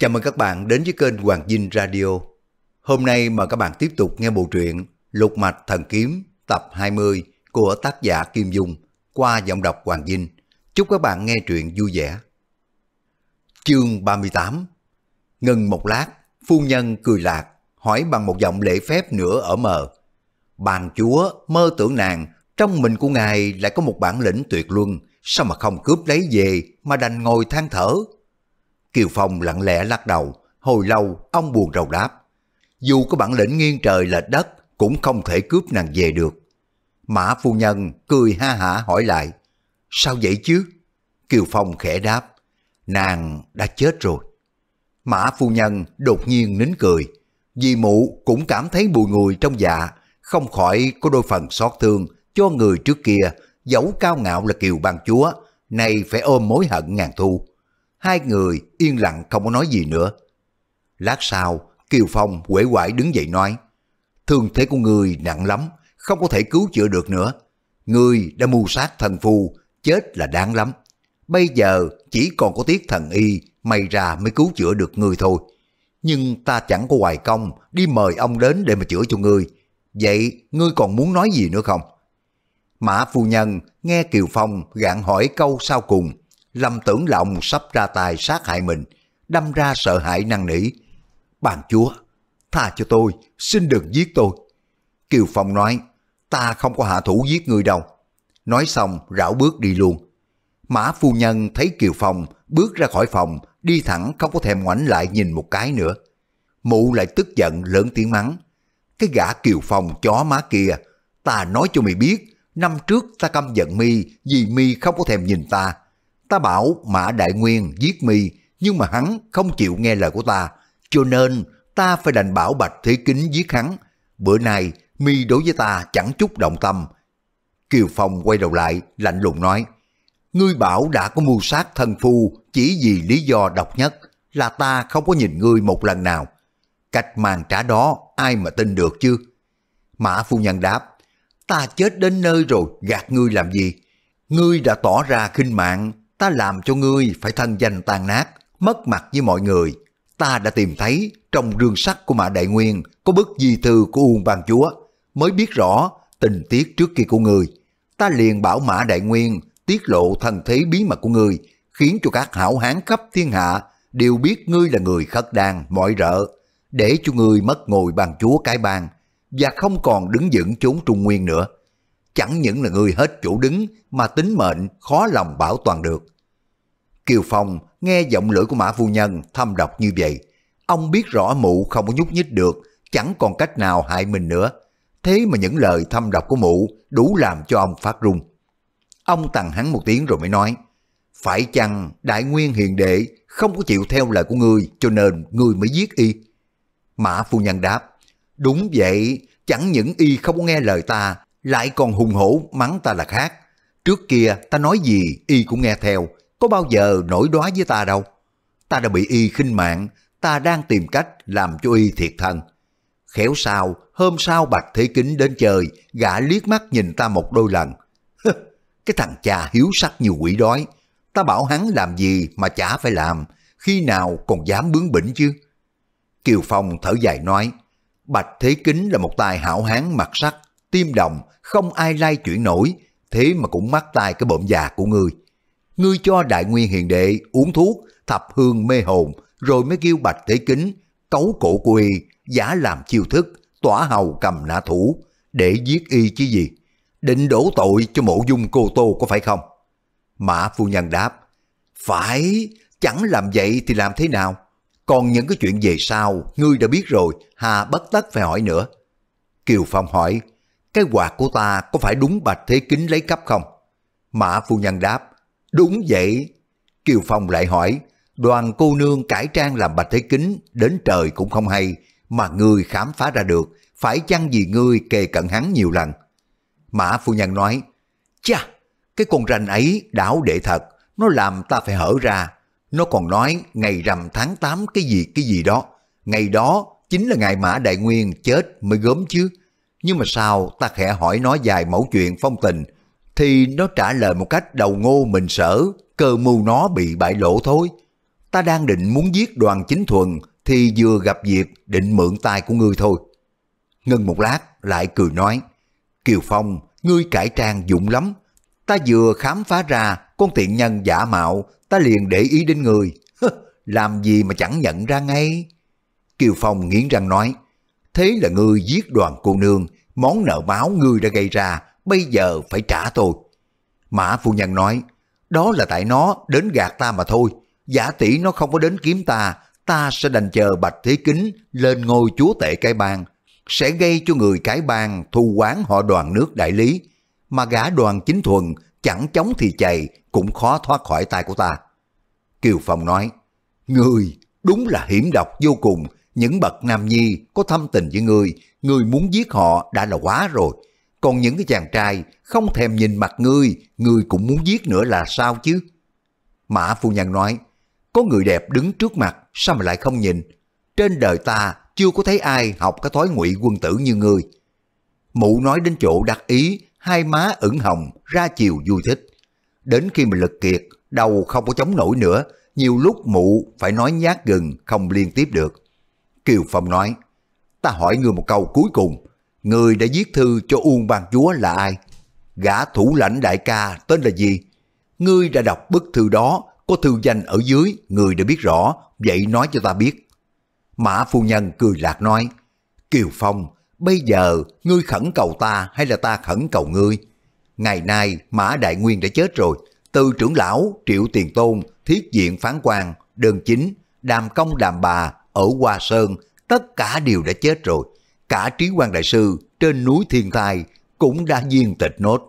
Chào mừng các bạn đến với kênh Hoàng Dinh Radio. Hôm nay mời các bạn tiếp tục nghe bộ truyện Lục Mạch Thần Kiếm tập 20 của tác giả Kim Dung qua giọng đọc Hoàng Dinh. Chúc các bạn nghe truyện vui vẻ. Chương 38 Ngừng một lát, phu nhân cười lạc, hỏi bằng một giọng lễ phép nữa ở mờ. Bàn chúa mơ tưởng nàng, trong mình của ngài lại có một bản lĩnh tuyệt luân, sao mà không cướp lấy về mà đành ngồi than thở Kiều Phong lặng lẽ lắc đầu, hồi lâu ông buồn rầu đáp. Dù có bản lĩnh nghiêng trời lệch đất, cũng không thể cướp nàng về được. Mã phu nhân cười ha hả hỏi lại, sao vậy chứ? Kiều Phong khẽ đáp, nàng đã chết rồi. Mã phu nhân đột nhiên nín cười, vì mụ cũng cảm thấy bùi ngùi trong dạ, không khỏi có đôi phần xót thương cho người trước kia, dẫu cao ngạo là Kiều Ban Chúa, nay phải ôm mối hận ngàn thu. Hai người yên lặng không có nói gì nữa. Lát sau, Kiều Phong quể quải đứng dậy nói, thương thế của người nặng lắm, không có thể cứu chữa được nữa. Người đã mưu sát thần phù, chết là đáng lắm. Bây giờ chỉ còn có tiết thần y may ra mới cứu chữa được người thôi. Nhưng ta chẳng có hoài công đi mời ông đến để mà chữa cho người. Vậy ngươi còn muốn nói gì nữa không? Mã phu nhân nghe Kiều Phong gạn hỏi câu sau cùng lầm tưởng lòng sắp ra tay sát hại mình, đâm ra sợ hãi năn nỉ. Bàn chúa, tha cho tôi, xin đừng giết tôi. Kiều Phong nói, ta không có hạ thủ giết người đâu. Nói xong, rảo bước đi luôn. Mã phu nhân thấy Kiều Phong bước ra khỏi phòng, đi thẳng không có thèm ngoảnh lại nhìn một cái nữa. Mụ lại tức giận lớn tiếng mắng. Cái gã Kiều Phong chó má kia, ta nói cho mày biết, năm trước ta căm giận mi vì mi không có thèm nhìn ta, Ta bảo Mã Đại Nguyên giết mi, nhưng mà hắn không chịu nghe lời của ta, cho nên ta phải đành bảo Bạch Thế Kính giết hắn. Bữa nay, mi đối với ta chẳng chút động tâm. Kiều Phong quay đầu lại, lạnh lùng nói, Ngươi bảo đã có mưu sát thân phu chỉ vì lý do độc nhất là ta không có nhìn ngươi một lần nào. Cách màn trả đó ai mà tin được chứ? Mã phu nhân đáp, ta chết đến nơi rồi gạt ngươi làm gì? Ngươi đã tỏ ra khinh mạng ta làm cho ngươi phải thân danh tàn nát, mất mặt với mọi người. Ta đã tìm thấy trong rương sắt của Mã Đại Nguyên có bức di thư của Uông bang Chúa, mới biết rõ tình tiết trước kia của ngươi. Ta liền bảo Mã Đại Nguyên tiết lộ thần thế bí mật của ngươi, khiến cho các hảo hán khắp thiên hạ đều biết ngươi là người khất đàn, mọi rợ, để cho ngươi mất ngồi bàn chúa cái bàn, và không còn đứng vững chốn Trung Nguyên nữa chẳng những là người hết chủ đứng mà tính mệnh khó lòng bảo toàn được. Kiều Phong nghe giọng lưỡi của Mã Phu Nhân thâm độc như vậy. Ông biết rõ mụ không có nhúc nhích được, chẳng còn cách nào hại mình nữa. Thế mà những lời thâm độc của mụ đủ làm cho ông phát run. Ông tằng hắn một tiếng rồi mới nói, phải chăng đại nguyên hiền đệ không có chịu theo lời của ngươi cho nên ngươi mới giết y? Mã Phu Nhân đáp, đúng vậy, chẳng những y không có nghe lời ta lại còn hùng hổ mắng ta là khác. Trước kia ta nói gì y cũng nghe theo, có bao giờ nổi đóa với ta đâu. Ta đã bị y khinh mạng, ta đang tìm cách làm cho y thiệt thân. Khéo sao, hôm sau Bạch Thế Kính đến chơi, gã liếc mắt nhìn ta một đôi lần. cái thằng cha hiếu sắc như quỷ đói, ta bảo hắn làm gì mà chả phải làm, khi nào còn dám bướng bỉnh chứ. Kiều Phong thở dài nói, Bạch Thế Kính là một tài hảo hán mặt sắc, tim đồng, không ai lai chuyển nổi, thế mà cũng mắc tai cái bộm già của ngươi. Ngươi cho đại nguyên hiền đệ uống thuốc, thập hương mê hồn, rồi mới kêu bạch tế kính, cấu cổ của y, giả làm chiêu thức, tỏa hầu cầm nã thủ, để giết y chứ gì. Định đổ tội cho mộ dung cô tô có phải không? Mã phu nhân đáp, phải, chẳng làm vậy thì làm thế nào? Còn những cái chuyện về sau, ngươi đã biết rồi, hà bất tất phải hỏi nữa. Kiều Phong hỏi, cái quạt của ta có phải đúng bạch thế kính lấy cắp không? Mã phu nhân đáp, đúng vậy. Kiều Phong lại hỏi, đoàn cô nương cải trang làm bạch thế kính đến trời cũng không hay, mà người khám phá ra được, phải chăng vì ngươi kề cận hắn nhiều lần? Mã phu nhân nói, Chà, cái con rành ấy đảo đệ thật, nó làm ta phải hở ra. Nó còn nói ngày rằm tháng 8 cái gì cái gì đó. Ngày đó chính là ngày Mã Đại Nguyên chết mới gớm chứ nhưng mà sao ta khẽ hỏi nó dài mẫu chuyện phong tình, thì nó trả lời một cách đầu ngô mình sở, cơ mưu nó bị bại lộ thôi. Ta đang định muốn giết đoàn chính thuần, thì vừa gặp việc định mượn tay của ngươi thôi. ngưng một lát lại cười nói, Kiều Phong, ngươi cải trang dũng lắm, ta vừa khám phá ra con tiện nhân giả mạo, ta liền để ý đến người. Làm gì mà chẳng nhận ra ngay? Kiều Phong nghiến răng nói, thế là ngươi giết đoàn cô nương, món nợ máu ngươi đã gây ra, bây giờ phải trả tôi. Mã phu nhân nói, đó là tại nó đến gạt ta mà thôi, giả tỷ nó không có đến kiếm ta, ta sẽ đành chờ Bạch Thế Kính lên ngôi chúa tể cái bang, sẽ gây cho người cái bang thu quán họ đoàn nước đại lý, mà gã đoàn chính thuần chẳng chống thì chạy cũng khó thoát khỏi tay của ta. Kiều Phong nói, Người đúng là hiểm độc vô cùng, những bậc nam nhi có thâm tình với ngươi, ngươi muốn giết họ đã là quá rồi. Còn những cái chàng trai không thèm nhìn mặt ngươi, ngươi cũng muốn giết nữa là sao chứ? Mã phu nhân nói, có người đẹp đứng trước mặt, sao mà lại không nhìn? Trên đời ta chưa có thấy ai học cái thói ngụy quân tử như ngươi. Mụ nói đến chỗ đặc ý, hai má ửng hồng, ra chiều vui thích. Đến khi mà lực kiệt, đầu không có chống nổi nữa, nhiều lúc mụ phải nói nhát gừng không liên tiếp được. Kiều Phong nói, ta hỏi ngươi một câu cuối cùng, người đã viết thư cho Uông Ban Chúa là ai? Gã thủ lãnh đại ca tên là gì? Ngươi đã đọc bức thư đó, có thư danh ở dưới, người đã biết rõ, vậy nói cho ta biết. Mã phu nhân cười lạc nói, Kiều Phong, bây giờ ngươi khẩn cầu ta hay là ta khẩn cầu ngươi? Ngày nay Mã Đại Nguyên đã chết rồi, từ trưởng lão, triệu tiền tôn, thiết diện phán quan, đơn chính, đàm công đàm bà ở Hoa Sơn, tất cả đều đã chết rồi. Cả trí quan đại sư trên núi thiên tai cũng đã viên tịch nốt.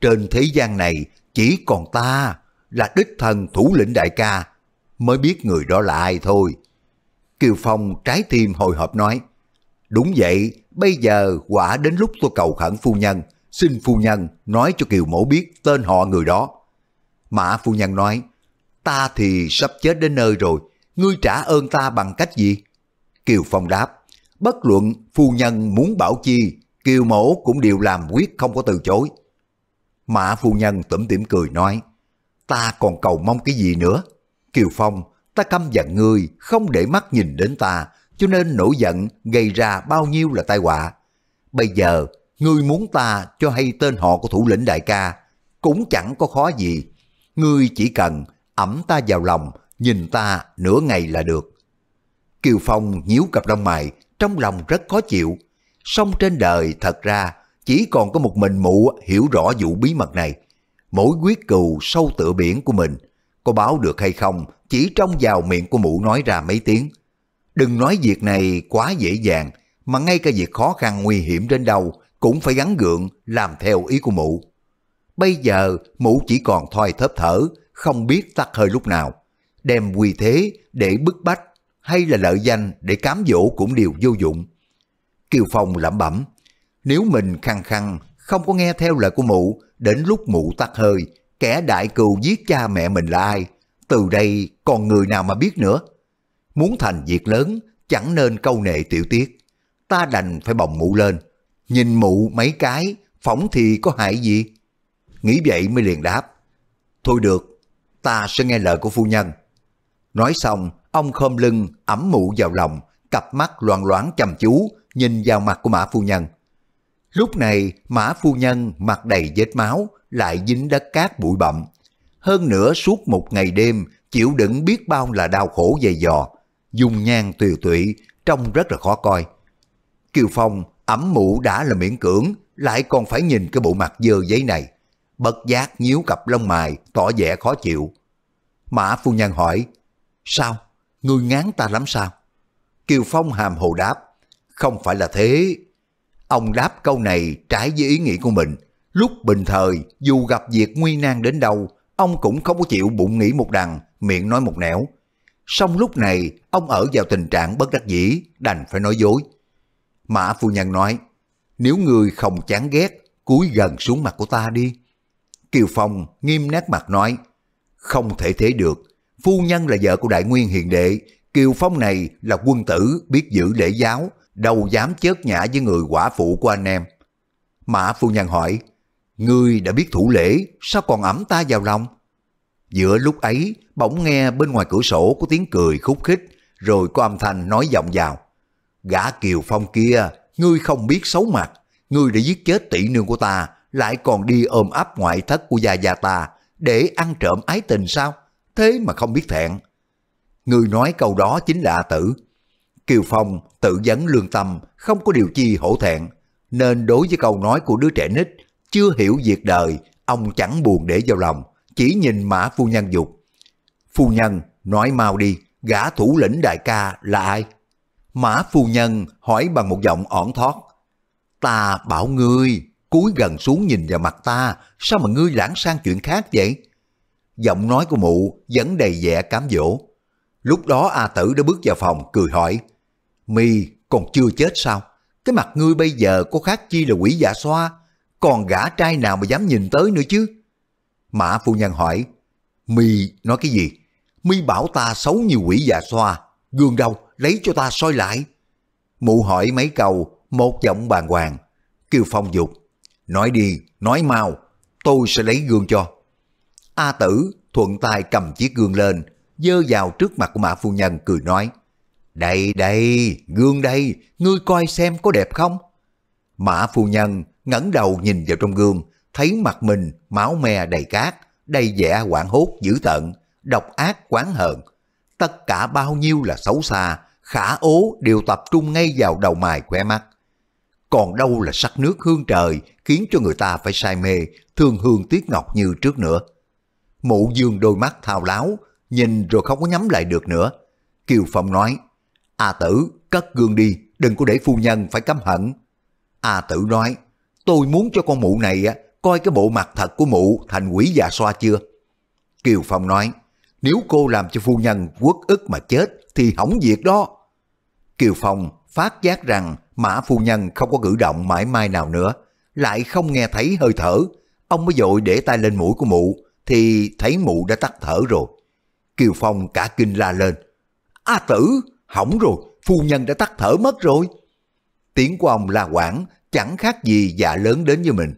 Trên thế gian này chỉ còn ta là đích thần thủ lĩnh đại ca, mới biết người đó là ai thôi. Kiều Phong trái tim hồi hộp nói, đúng vậy, bây giờ quả đến lúc tôi cầu khẩn phu nhân, xin phu nhân nói cho Kiều Mẫu biết tên họ người đó. Mã phu nhân nói, ta thì sắp chết đến nơi rồi, ngươi trả ơn ta bằng cách gì? Kiều Phong đáp, bất luận phu nhân muốn bảo chi, Kiều Mẫu cũng đều làm quyết không có từ chối. Mã phu nhân tủm tỉm cười nói, ta còn cầu mong cái gì nữa? Kiều Phong, ta căm giận ngươi, không để mắt nhìn đến ta, cho nên nổi giận gây ra bao nhiêu là tai họa. Bây giờ, ngươi muốn ta cho hay tên họ của thủ lĩnh đại ca, cũng chẳng có khó gì. Ngươi chỉ cần ẩm ta vào lòng, nhìn ta nửa ngày là được. Kiều Phong nhíu cặp lông mày, trong lòng rất khó chịu. Song trên đời thật ra chỉ còn có một mình mụ hiểu rõ vụ bí mật này. Mỗi quyết cừu sâu tựa biển của mình, có báo được hay không chỉ trong vào miệng của mụ nói ra mấy tiếng. Đừng nói việc này quá dễ dàng, mà ngay cả việc khó khăn nguy hiểm đến đâu cũng phải gắn gượng làm theo ý của mụ. Bây giờ mụ chỉ còn thoi thớp thở, không biết tắt hơi lúc nào đem quy thế để bức bách hay là lợi danh để cám dỗ cũng đều vô dụng. Kiều Phong lẩm bẩm, nếu mình khăng khăng không có nghe theo lời của mụ, đến lúc mụ tắt hơi, kẻ đại cừu giết cha mẹ mình là ai, từ đây còn người nào mà biết nữa. Muốn thành việc lớn, chẳng nên câu nệ tiểu tiết. Ta đành phải bồng mụ lên, nhìn mụ mấy cái, phỏng thì có hại gì? Nghĩ vậy mới liền đáp. Thôi được, ta sẽ nghe lời của phu nhân. Nói xong, ông khom lưng, ẩm mụ vào lòng, cặp mắt loạn loáng chăm chú, nhìn vào mặt của Mã Phu Nhân. Lúc này, Mã Phu Nhân mặt đầy vết máu, lại dính đất cát bụi bặm. Hơn nữa suốt một ngày đêm, chịu đựng biết bao là đau khổ dày dò. Dùng nhang tiều tụy, trông rất là khó coi. Kiều Phong ẩm mụ đã là miễn cưỡng, lại còn phải nhìn cái bộ mặt dơ giấy này. Bất giác nhíu cặp lông mày, tỏ vẻ khó chịu. Mã Phu Nhân hỏi, Sao? người ngán ta lắm sao? Kiều Phong hàm hồ đáp, không phải là thế. Ông đáp câu này trái với ý nghĩ của mình. Lúc bình thời, dù gặp việc nguy nan đến đâu, ông cũng không có chịu bụng nghĩ một đằng, miệng nói một nẻo. Xong lúc này, ông ở vào tình trạng bất đắc dĩ, đành phải nói dối. Mã phu nhân nói, nếu người không chán ghét, cúi gần xuống mặt của ta đi. Kiều Phong nghiêm nét mặt nói, không thể thế được, Phu nhân là vợ của đại nguyên hiền đệ, Kiều Phong này là quân tử biết giữ lễ giáo, đâu dám chớt nhã với người quả phụ của anh em. Mã phu nhân hỏi, Ngươi đã biết thủ lễ, sao còn ẩm ta vào lòng? Giữa lúc ấy, bỗng nghe bên ngoài cửa sổ có tiếng cười khúc khích, rồi có âm thanh nói vọng vào. Gã Kiều Phong kia, ngươi không biết xấu mặt, ngươi đã giết chết tỷ nương của ta, lại còn đi ôm ấp ngoại thất của gia gia ta, để ăn trộm ái tình sao? thế mà không biết thẹn. Người nói câu đó chính là a tử. Kiều Phong tự vấn lương tâm, không có điều chi hổ thẹn, nên đối với câu nói của đứa trẻ nít, chưa hiểu việc đời, ông chẳng buồn để vào lòng, chỉ nhìn mã phu nhân dục. Phu nhân, nói mau đi, gã thủ lĩnh đại ca là ai? Mã phu nhân hỏi bằng một giọng ổn thoát. Ta bảo ngươi, cúi gần xuống nhìn vào mặt ta, sao mà ngươi lãng sang chuyện khác vậy? giọng nói của mụ vẫn đầy vẻ cám dỗ. Lúc đó A Tử đã bước vào phòng cười hỏi, mi còn chưa chết sao? Cái mặt ngươi bây giờ có khác chi là quỷ dạ xoa, còn gã trai nào mà dám nhìn tới nữa chứ? Mã phu nhân hỏi, mi nói cái gì? mi bảo ta xấu như quỷ dạ xoa, gương đâu, lấy cho ta soi lại. Mụ hỏi mấy câu, một giọng bàng hoàng, kêu phong dục, nói đi, nói mau, tôi sẽ lấy gương cho. A tử thuận tay cầm chiếc gương lên, dơ vào trước mặt của Mã Phu Nhân cười nói. Đây đây, gương đây, ngươi coi xem có đẹp không? Mã Phu Nhân ngẩng đầu nhìn vào trong gương, thấy mặt mình máu me đầy cát, đầy vẻ quảng hốt dữ tợn, độc ác quán hận, Tất cả bao nhiêu là xấu xa, khả ố đều tập trung ngay vào đầu mài khỏe mắt. Còn đâu là sắc nước hương trời khiến cho người ta phải say mê, thương hương tiếc ngọc như trước nữa. Mụ dương đôi mắt thao láo, nhìn rồi không có nhắm lại được nữa. Kiều Phong nói, A tử, cất gương đi, đừng có để phu nhân phải căm hận. A tử nói, tôi muốn cho con mụ này á, coi cái bộ mặt thật của mụ thành quỷ già xoa chưa. Kiều Phong nói, nếu cô làm cho phu nhân quất ức mà chết thì hỏng việc đó. Kiều Phong phát giác rằng mã phu nhân không có cử động mãi mai nào nữa, lại không nghe thấy hơi thở. Ông mới dội để tay lên mũi của mụ, thì thấy mụ đã tắt thở rồi. Kiều Phong cả kinh la lên. A tử, hỏng rồi, phu nhân đã tắt thở mất rồi. Tiếng của ông la quảng chẳng khác gì dạ lớn đến như mình.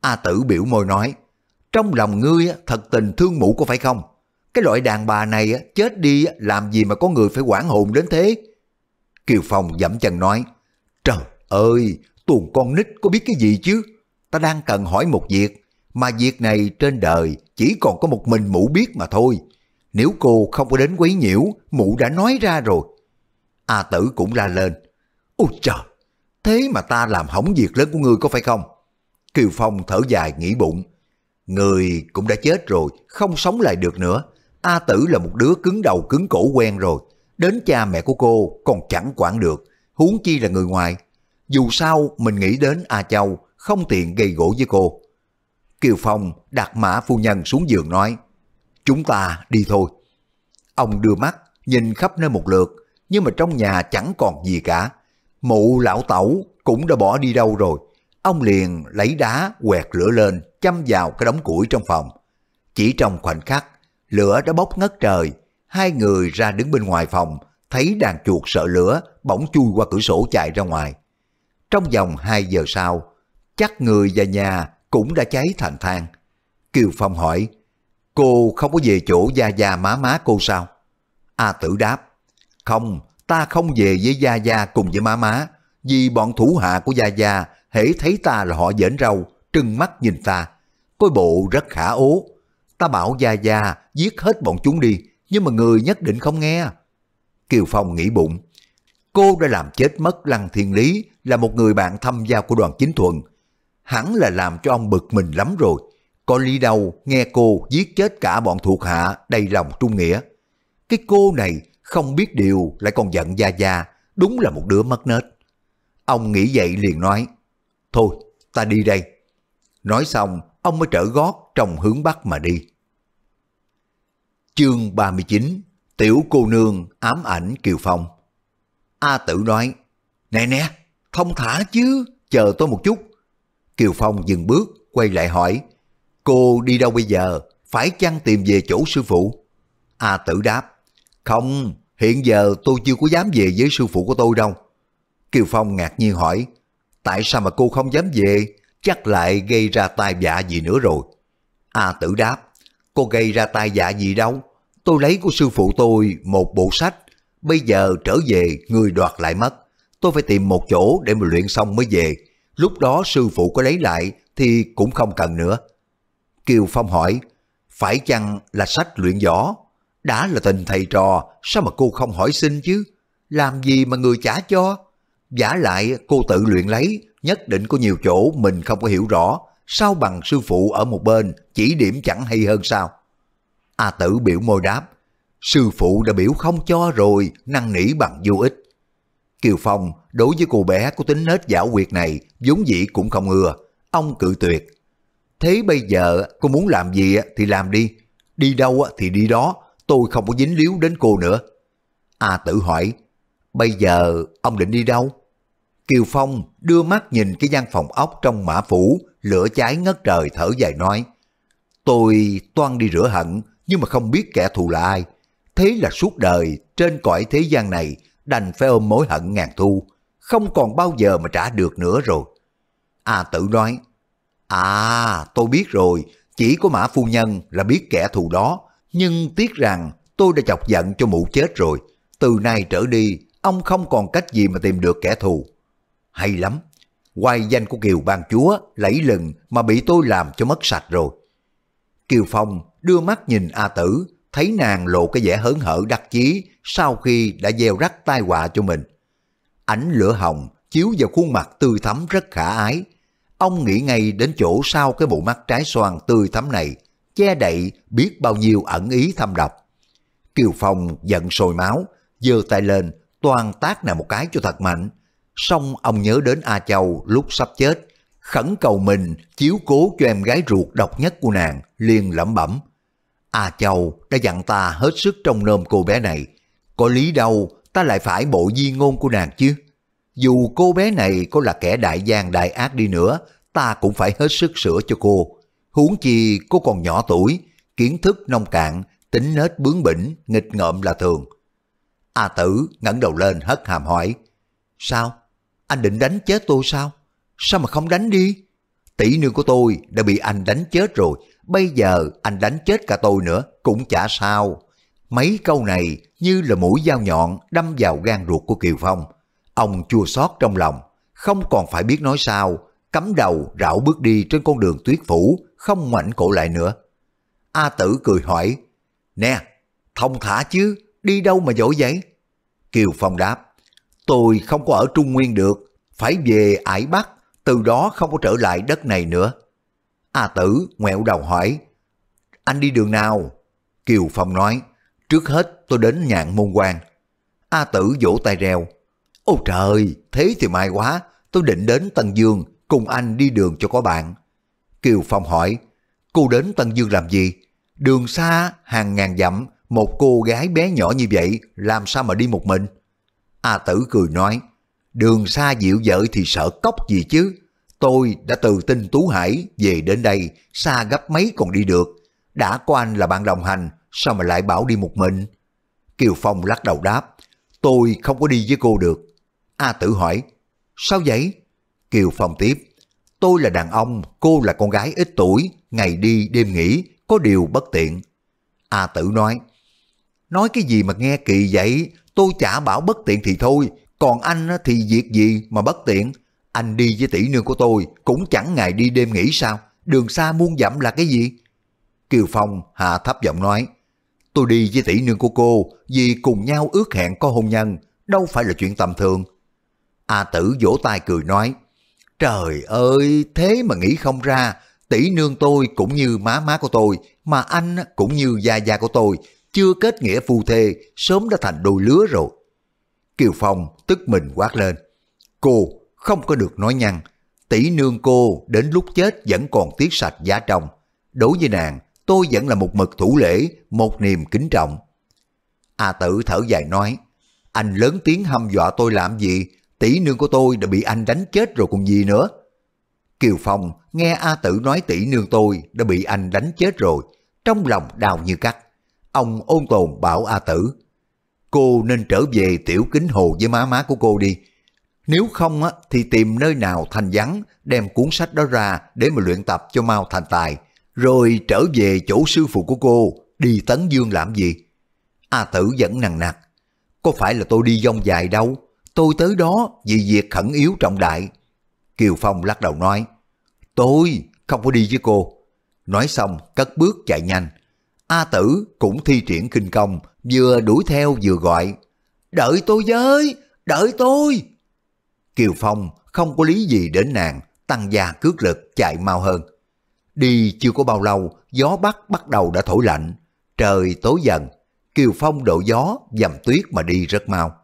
A tử biểu môi nói, trong lòng ngươi thật tình thương mụ có phải không? Cái loại đàn bà này chết đi làm gì mà có người phải quản hồn đến thế? Kiều Phong dẫm chân nói, trời ơi, tuồng con nít có biết cái gì chứ? Ta đang cần hỏi một việc, mà việc này trên đời chỉ còn có một mình mụ biết mà thôi. Nếu cô không có đến quấy nhiễu, mụ đã nói ra rồi. A tử cũng la lên. Ôi trời, thế mà ta làm hỏng việc lớn của ngươi có phải không? Kiều Phong thở dài nghĩ bụng. Người cũng đã chết rồi, không sống lại được nữa. A Tử là một đứa cứng đầu cứng cổ quen rồi. Đến cha mẹ của cô còn chẳng quản được, huống chi là người ngoài. Dù sao mình nghĩ đến A Châu, không tiện gây gỗ với cô. Kiều Phong đặt mã phu nhân xuống giường nói, chúng ta đi thôi. Ông đưa mắt, nhìn khắp nơi một lượt, nhưng mà trong nhà chẳng còn gì cả. Mụ lão tẩu cũng đã bỏ đi đâu rồi. Ông liền lấy đá quẹt lửa lên, châm vào cái đống củi trong phòng. Chỉ trong khoảnh khắc, lửa đã bốc ngất trời. Hai người ra đứng bên ngoài phòng, thấy đàn chuột sợ lửa, bỗng chui qua cửa sổ chạy ra ngoài. Trong vòng 2 giờ sau, chắc người và nhà cũng đã cháy thành than. Kiều Phong hỏi, cô không có về chỗ gia gia má má cô sao? A tử đáp, không, ta không về với gia gia cùng với má má, vì bọn thủ hạ của gia gia hễ thấy ta là họ dễn râu, trừng mắt nhìn ta, coi bộ rất khả ố. Ta bảo gia gia giết hết bọn chúng đi, nhưng mà người nhất định không nghe. Kiều Phong nghĩ bụng, cô đã làm chết mất Lăng Thiên Lý là một người bạn thâm giao của đoàn chính thuần, hẳn là làm cho ông bực mình lắm rồi. Có lý đâu nghe cô giết chết cả bọn thuộc hạ đầy lòng trung nghĩa. Cái cô này không biết điều lại còn giận Gia Gia, đúng là một đứa mất nết. Ông nghĩ vậy liền nói, thôi ta đi đây. Nói xong, ông mới trở gót trong hướng Bắc mà đi. Chương 39 Tiểu cô nương ám ảnh Kiều Phong A tử nói, nè nè, thông thả chứ, chờ tôi một chút, Kiều Phong dừng bước, quay lại hỏi, cô đi đâu bây giờ, phải chăng tìm về chỗ sư phụ? A tử đáp, không, hiện giờ tôi chưa có dám về với sư phụ của tôi đâu. Kiều Phong ngạc nhiên hỏi, tại sao mà cô không dám về, chắc lại gây ra tai vạ gì nữa rồi. A tử đáp, cô gây ra tai vạ gì đâu, tôi lấy của sư phụ tôi một bộ sách, bây giờ trở về người đoạt lại mất, tôi phải tìm một chỗ để mà luyện xong mới về, lúc đó sư phụ có lấy lại thì cũng không cần nữa. Kiều Phong hỏi, phải chăng là sách luyện võ? Đã là tình thầy trò, sao mà cô không hỏi xin chứ? Làm gì mà người trả cho? Giả lại cô tự luyện lấy, nhất định có nhiều chỗ mình không có hiểu rõ, sao bằng sư phụ ở một bên chỉ điểm chẳng hay hơn sao? A tử biểu môi đáp, sư phụ đã biểu không cho rồi, năn nỉ bằng vô ích. Kiều Phong đối với cô bé có tính nết giả quyệt này vốn dĩ cũng không ưa, ông cự tuyệt. Thế bây giờ cô muốn làm gì thì làm đi, đi đâu thì đi đó, tôi không có dính líu đến cô nữa. A à, tử hỏi, bây giờ ông định đi đâu? Kiều Phong đưa mắt nhìn cái gian phòng ốc trong mã phủ, lửa cháy ngất trời thở dài nói. Tôi toan đi rửa hận, nhưng mà không biết kẻ thù là ai. Thế là suốt đời, trên cõi thế gian này, đành phải ôm mối hận ngàn thu không còn bao giờ mà trả được nữa rồi. A Tử nói, À, tôi biết rồi, chỉ có Mã Phu Nhân là biết kẻ thù đó, nhưng tiếc rằng tôi đã chọc giận cho mụ chết rồi. Từ nay trở đi, ông không còn cách gì mà tìm được kẻ thù. Hay lắm, quay danh của Kiều Ban Chúa lẫy lừng mà bị tôi làm cho mất sạch rồi. Kiều Phong đưa mắt nhìn A Tử, thấy nàng lộ cái vẻ hớn hở đắc chí sau khi đã gieo rắc tai họa cho mình. Ánh lửa hồng chiếu vào khuôn mặt tươi thắm rất khả ái. Ông nghĩ ngay đến chỗ sau cái bộ mắt trái xoan tươi thắm này, che đậy biết bao nhiêu ẩn ý thâm độc. Kiều Phong giận sôi máu, giơ tay lên, toàn tác nào một cái cho thật mạnh. Xong ông nhớ đến A Châu lúc sắp chết, khẩn cầu mình chiếu cố cho em gái ruột độc nhất của nàng, liền lẩm bẩm. A Châu đã dặn ta hết sức trong nôm cô bé này, có lý đâu ta lại phải bộ di ngôn của nàng chứ. Dù cô bé này có là kẻ đại gian đại ác đi nữa, ta cũng phải hết sức sửa cho cô. Huống chi cô còn nhỏ tuổi, kiến thức nông cạn, tính nết bướng bỉnh, nghịch ngợm là thường. A tử ngẩng đầu lên hất hàm hỏi. Sao? Anh định đánh chết tôi sao? Sao mà không đánh đi? Tỷ nương của tôi đã bị anh đánh chết rồi. Bây giờ anh đánh chết cả tôi nữa, cũng chả sao. Mấy câu này như là mũi dao nhọn đâm vào gan ruột của Kiều Phong. Ông chua xót trong lòng, không còn phải biết nói sao, cắm đầu rảo bước đi trên con đường tuyết phủ, không ngoảnh cổ lại nữa. A tử cười hỏi, Nè, thông thả chứ, đi đâu mà dỗ vậy? Kiều Phong đáp, tôi không có ở Trung Nguyên được, phải về Ải Bắc, từ đó không có trở lại đất này nữa. A tử ngoẹo đầu hỏi, Anh đi đường nào? Kiều Phong nói, Trước hết tôi đến nhạn môn quan. A tử vỗ tay reo. Ôi trời, thế thì may quá. Tôi định đến Tân Dương cùng anh đi đường cho có bạn. Kiều Phong hỏi, cô đến Tân Dương làm gì? Đường xa, hàng ngàn dặm, một cô gái bé nhỏ như vậy làm sao mà đi một mình? A tử cười nói, đường xa dịu vợ thì sợ cốc gì chứ. Tôi đã từ tinh Tú Hải về đến đây, xa gấp mấy còn đi được. Đã có anh là bạn đồng hành, sao mà lại bảo đi một mình? Kiều Phong lắc đầu đáp, tôi không có đi với cô được. A tử hỏi, sao vậy? Kiều Phong tiếp, tôi là đàn ông, cô là con gái ít tuổi, ngày đi đêm nghỉ, có điều bất tiện. A tử nói, nói cái gì mà nghe kỳ vậy, tôi chả bảo bất tiện thì thôi, còn anh thì việc gì mà bất tiện. Anh đi với tỷ nương của tôi cũng chẳng ngày đi đêm nghỉ sao, đường xa muôn dặm là cái gì? Kiều Phong hạ thấp giọng nói, Tôi đi với tỷ nương của cô vì cùng nhau ước hẹn có hôn nhân, đâu phải là chuyện tầm thường. A tử vỗ tay cười nói, trời ơi, thế mà nghĩ không ra, tỷ nương tôi cũng như má má của tôi, mà anh cũng như gia gia của tôi, chưa kết nghĩa phu thê, sớm đã thành đôi lứa rồi. Kiều Phong tức mình quát lên, cô không có được nói nhăn, tỷ nương cô đến lúc chết vẫn còn tiếc sạch giá trong. Đối với nàng, tôi vẫn là một mực thủ lễ, một niềm kính trọng. A tử thở dài nói, anh lớn tiếng hăm dọa tôi làm gì, tỷ nương của tôi đã bị anh đánh chết rồi còn gì nữa. Kiều Phong nghe A Tử nói tỷ nương tôi đã bị anh đánh chết rồi, trong lòng đau như cắt. Ông ôn tồn bảo A Tử, cô nên trở về tiểu kính hồ với má má của cô đi. Nếu không á, thì tìm nơi nào thành vắng, đem cuốn sách đó ra để mà luyện tập cho mau thành tài rồi trở về chỗ sư phụ của cô, đi tấn dương làm gì? A tử vẫn nằng nặc, có phải là tôi đi dông dài đâu, tôi tới đó vì việc khẩn yếu trọng đại. Kiều Phong lắc đầu nói, tôi không có đi với cô. Nói xong cất bước chạy nhanh. A tử cũng thi triển kinh công, vừa đuổi theo vừa gọi. Đợi tôi với, đợi tôi. Kiều Phong không có lý gì đến nàng, tăng gia cước lực chạy mau hơn. Đi chưa có bao lâu, gió bắc bắt đầu đã thổi lạnh. Trời tối dần, Kiều Phong độ gió, dầm tuyết mà đi rất mau.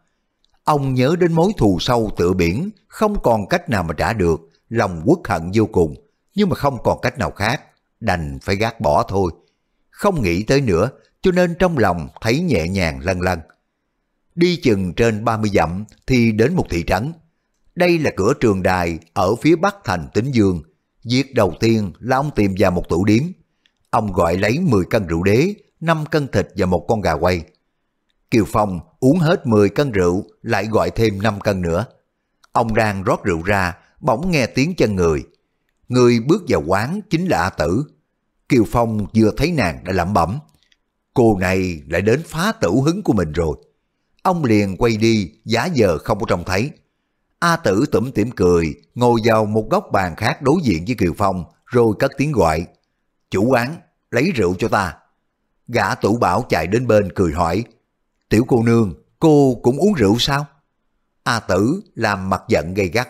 Ông nhớ đến mối thù sâu tựa biển, không còn cách nào mà trả được, lòng quốc hận vô cùng, nhưng mà không còn cách nào khác, đành phải gác bỏ thôi. Không nghĩ tới nữa, cho nên trong lòng thấy nhẹ nhàng lân lân. Đi chừng trên 30 dặm thì đến một thị trấn. Đây là cửa trường đài ở phía bắc thành Tĩnh Dương, Việc đầu tiên là ông tìm vào một tủ điếm. Ông gọi lấy 10 cân rượu đế, 5 cân thịt và một con gà quay. Kiều Phong uống hết 10 cân rượu, lại gọi thêm 5 cân nữa. Ông đang rót rượu ra, bỗng nghe tiếng chân người. Người bước vào quán chính là A Tử. Kiều Phong vừa thấy nàng đã lẩm bẩm. Cô này lại đến phá tử hứng của mình rồi. Ông liền quay đi, giá giờ không có trông thấy. A tử tủm tỉm cười, ngồi vào một góc bàn khác đối diện với Kiều Phong, rồi cất tiếng gọi. Chủ quán, lấy rượu cho ta. Gã tủ bảo chạy đến bên cười hỏi. Tiểu cô nương, cô cũng uống rượu sao? A tử làm mặt giận gay gắt.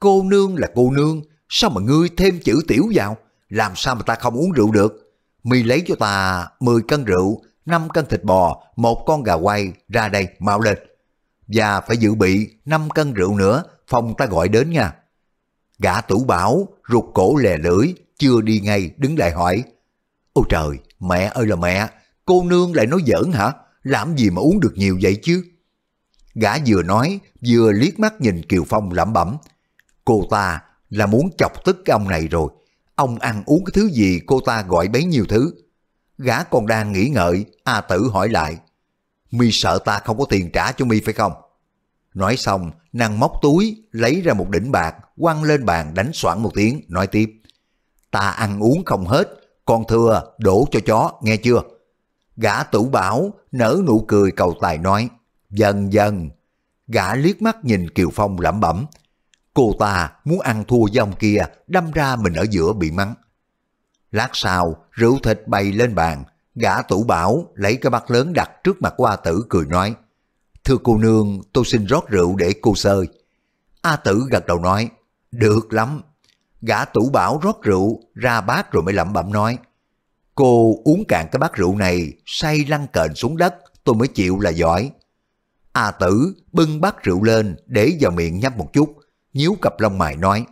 Cô nương là cô nương, sao mà ngươi thêm chữ tiểu vào? Làm sao mà ta không uống rượu được? Mì lấy cho ta 10 cân rượu, 5 cân thịt bò, một con gà quay, ra đây, mau lên và phải dự bị 5 cân rượu nữa, phòng ta gọi đến nha. Gã tủ bảo, rụt cổ lè lưỡi, chưa đi ngay đứng lại hỏi. Ôi trời, mẹ ơi là mẹ, cô nương lại nói giỡn hả? Làm gì mà uống được nhiều vậy chứ? Gã vừa nói, vừa liếc mắt nhìn Kiều Phong lẩm bẩm. Cô ta là muốn chọc tức cái ông này rồi. Ông ăn uống cái thứ gì cô ta gọi bấy nhiêu thứ. Gã còn đang nghĩ ngợi, A Tử hỏi lại mi sợ ta không có tiền trả cho mi phải không? Nói xong, nàng móc túi, lấy ra một đỉnh bạc, quăng lên bàn đánh soạn một tiếng, nói tiếp. Ta ăn uống không hết, còn thừa, đổ cho chó, nghe chưa? Gã tủ bảo, nở nụ cười cầu tài nói, dần dần. Gã liếc mắt nhìn Kiều Phong lẩm bẩm, cô ta muốn ăn thua với ông kia, đâm ra mình ở giữa bị mắng. Lát sau, rượu thịt bày lên bàn, Gã tủ bảo lấy cái bát lớn đặt trước mặt của A Tử cười nói, Thưa cô nương, tôi xin rót rượu để cô sơi. A Tử gật đầu nói, Được lắm. Gã tủ bảo rót rượu ra bát rồi mới lẩm bẩm nói, Cô uống cạn cái bát rượu này, say lăn cền xuống đất, tôi mới chịu là giỏi. A tử bưng bát rượu lên để vào miệng nhấp một chút, nhíu cặp lông mày nói,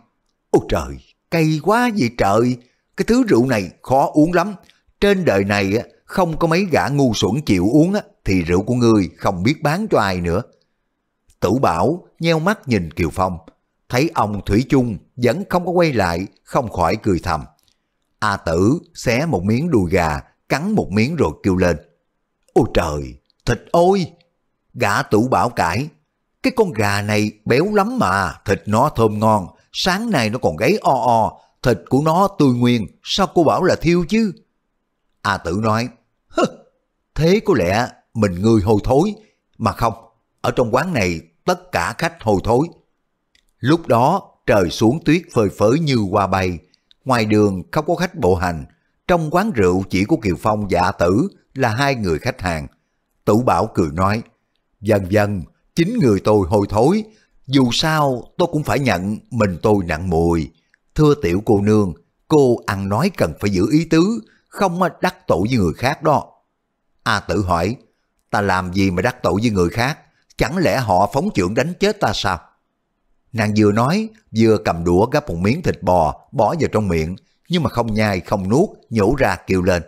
Ôi trời, cay quá vậy trời, cái thứ rượu này khó uống lắm, trên đời này á, không có mấy gã ngu xuẩn chịu uống á, thì rượu của ngươi không biết bán cho ai nữa. Tử Bảo nheo mắt nhìn Kiều Phong, thấy ông Thủy chung vẫn không có quay lại, không khỏi cười thầm. A Tử xé một miếng đùi gà, cắn một miếng rồi kêu lên. Ôi trời, thịt ôi! Gã Tử Bảo cãi, cái con gà này béo lắm mà, thịt nó thơm ngon, sáng nay nó còn gáy o o, thịt của nó tươi nguyên, sao cô bảo là thiêu chứ? A tử nói, Hứ, thế có lẽ mình người hồi thối, mà không, ở trong quán này tất cả khách hồi thối. Lúc đó trời xuống tuyết phơi phới như hoa bay, ngoài đường không có khách bộ hành, trong quán rượu chỉ có Kiều Phong và A Tử là hai người khách hàng. Tử Bảo cười nói, dần dần chính người tôi hồi thối, dù sao tôi cũng phải nhận mình tôi nặng mùi. Thưa tiểu cô nương, cô ăn nói cần phải giữ ý tứ, không đắc tội với người khác đó. A à, tử hỏi, ta làm gì mà đắc tội với người khác, chẳng lẽ họ phóng trưởng đánh chết ta sao? Nàng vừa nói, vừa cầm đũa gắp một miếng thịt bò, bỏ vào trong miệng, nhưng mà không nhai, không nuốt, nhổ ra kêu lên.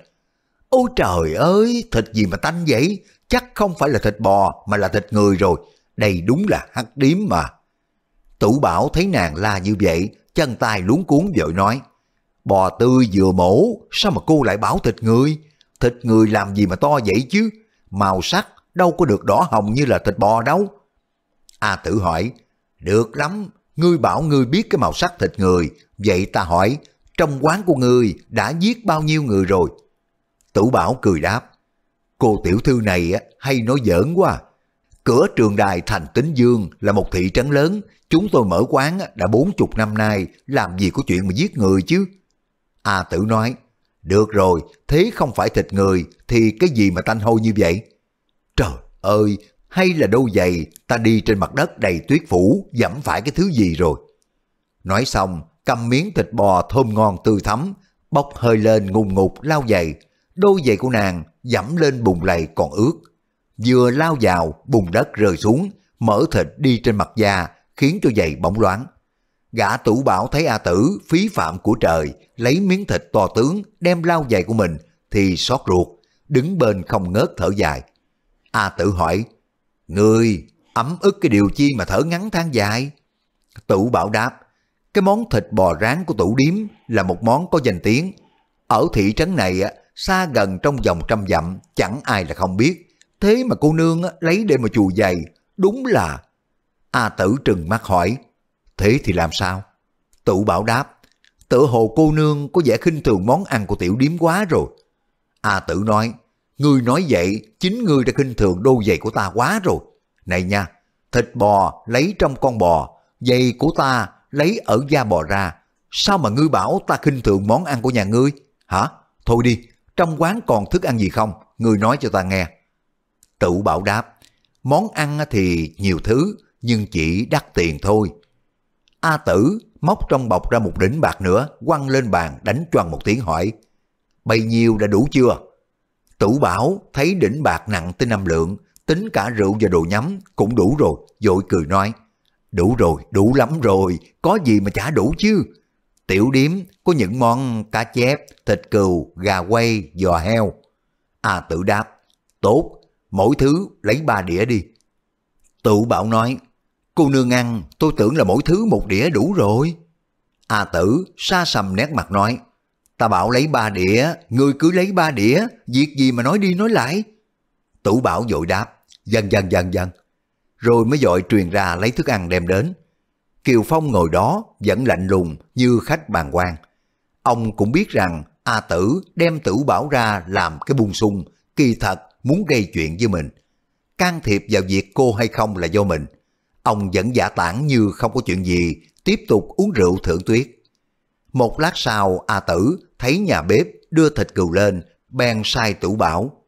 Ôi trời ơi, thịt gì mà tanh vậy? Chắc không phải là thịt bò mà là thịt người rồi. Đây đúng là hắc điếm mà. Tủ bảo thấy nàng la như vậy, chân tay luống cuốn vội nói. Bò tươi vừa mổ, sao mà cô lại bảo thịt người? Thịt người làm gì mà to vậy chứ? Màu sắc đâu có được đỏ hồng như là thịt bò đâu. A tử hỏi, được lắm, ngươi bảo ngươi biết cái màu sắc thịt người, vậy ta hỏi, trong quán của ngươi đã giết bao nhiêu người rồi? Tử bảo cười đáp, cô tiểu thư này hay nói giỡn quá. Cửa trường đài thành tính dương là một thị trấn lớn, chúng tôi mở quán đã 40 năm nay, làm gì có chuyện mà giết người chứ. A Tử nói, được rồi, thế không phải thịt người thì cái gì mà tanh hôi như vậy? Trời ơi, hay là đôi giày ta đi trên mặt đất đầy tuyết phủ dẫm phải cái thứ gì rồi? Nói xong, cầm miếng thịt bò thơm ngon tươi thắm, bốc hơi lên ngùng ngục lao giày. Đôi giày của nàng dẫm lên bùn lầy còn ướt. Vừa lao vào, bùn đất rơi xuống, mở thịt đi trên mặt da khiến cho giày bỗng loáng. Gã tủ bảo thấy A Tử phí phạm của trời, lấy miếng thịt to tướng đem lao giày của mình thì xót ruột, đứng bên không ngớt thở dài. A Tử hỏi, Người ấm ức cái điều chi mà thở ngắn than dài? Tủ bảo đáp, cái món thịt bò rán của tủ điếm là một món có danh tiếng. Ở thị trấn này xa gần trong vòng trăm dặm chẳng ai là không biết. Thế mà cô nương lấy để mà chùi giày, đúng là... A Tử trừng mắt hỏi, Thế thì làm sao? Tự bảo đáp, tự hồ cô nương có vẻ khinh thường món ăn của tiểu điếm quá rồi. a tự nói, ngươi nói vậy, chính ngươi đã khinh thường đôi giày của ta quá rồi. Này nha, thịt bò lấy trong con bò, giày của ta lấy ở da bò ra. Sao mà ngươi bảo ta khinh thường món ăn của nhà ngươi? Hả? Thôi đi, trong quán còn thức ăn gì không? Ngươi nói cho ta nghe. Tự bảo đáp, món ăn thì nhiều thứ, nhưng chỉ đắt tiền thôi. A Tử móc trong bọc ra một đỉnh bạc nữa, quăng lên bàn đánh choàng một tiếng hỏi. Bấy nhiêu đã đủ chưa? Tủ bảo thấy đỉnh bạc nặng tới năm lượng, tính cả rượu và đồ nhắm cũng đủ rồi, vội cười nói. Đủ rồi, đủ lắm rồi, có gì mà chả đủ chứ. Tiểu điếm có những món cá chép, thịt cừu, gà quay, giò heo. A Tử đáp, tốt, mỗi thứ lấy ba đĩa đi. Tụ bảo nói, Cô nương ăn, tôi tưởng là mỗi thứ một đĩa đủ rồi. A tử, xa sầm nét mặt nói, ta bảo lấy ba đĩa, ngươi cứ lấy ba đĩa, việc gì mà nói đi nói lại. Tủ bảo dội đáp, dần dần dần dần, rồi mới dội truyền ra lấy thức ăn đem đến. Kiều Phong ngồi đó vẫn lạnh lùng như khách bàn quan. Ông cũng biết rằng A Tử đem Tử Bảo ra làm cái buông sung, kỳ thật muốn gây chuyện với mình. Can thiệp vào việc cô hay không là do mình, Ông vẫn giả tản như không có chuyện gì, tiếp tục uống rượu thưởng tuyết. Một lát sau, A Tử thấy nhà bếp đưa thịt cừu lên, bèn sai tủ bảo.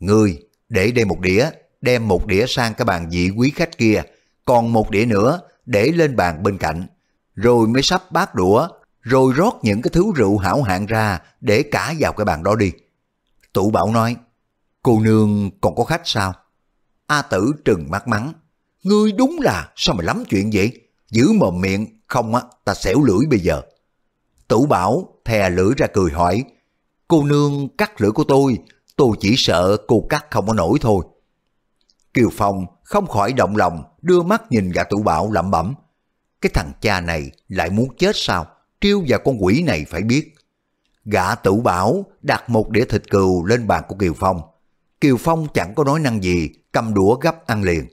Ngươi, để đây một đĩa, đem một đĩa sang cái bàn vị quý khách kia, còn một đĩa nữa để lên bàn bên cạnh. Rồi mới sắp bát đũa, rồi rót những cái thứ rượu hảo hạng ra để cả vào cái bàn đó đi. tủ bảo nói, cô nương còn có khách sao? A tử trừng mắt mắng, Ngươi đúng là sao mà lắm chuyện vậy? Giữ mồm miệng, không á, ta xẻo lưỡi bây giờ. Tủ bảo thè lưỡi ra cười hỏi, cô nương cắt lưỡi của tôi, tôi chỉ sợ cô cắt không có nổi thôi. Kiều Phong không khỏi động lòng, đưa mắt nhìn gã tủ bảo lẩm bẩm. Cái thằng cha này lại muốn chết sao? Triêu và con quỷ này phải biết. Gã tủ bảo đặt một đĩa thịt cừu lên bàn của Kiều Phong. Kiều Phong chẳng có nói năng gì, cầm đũa gấp ăn liền.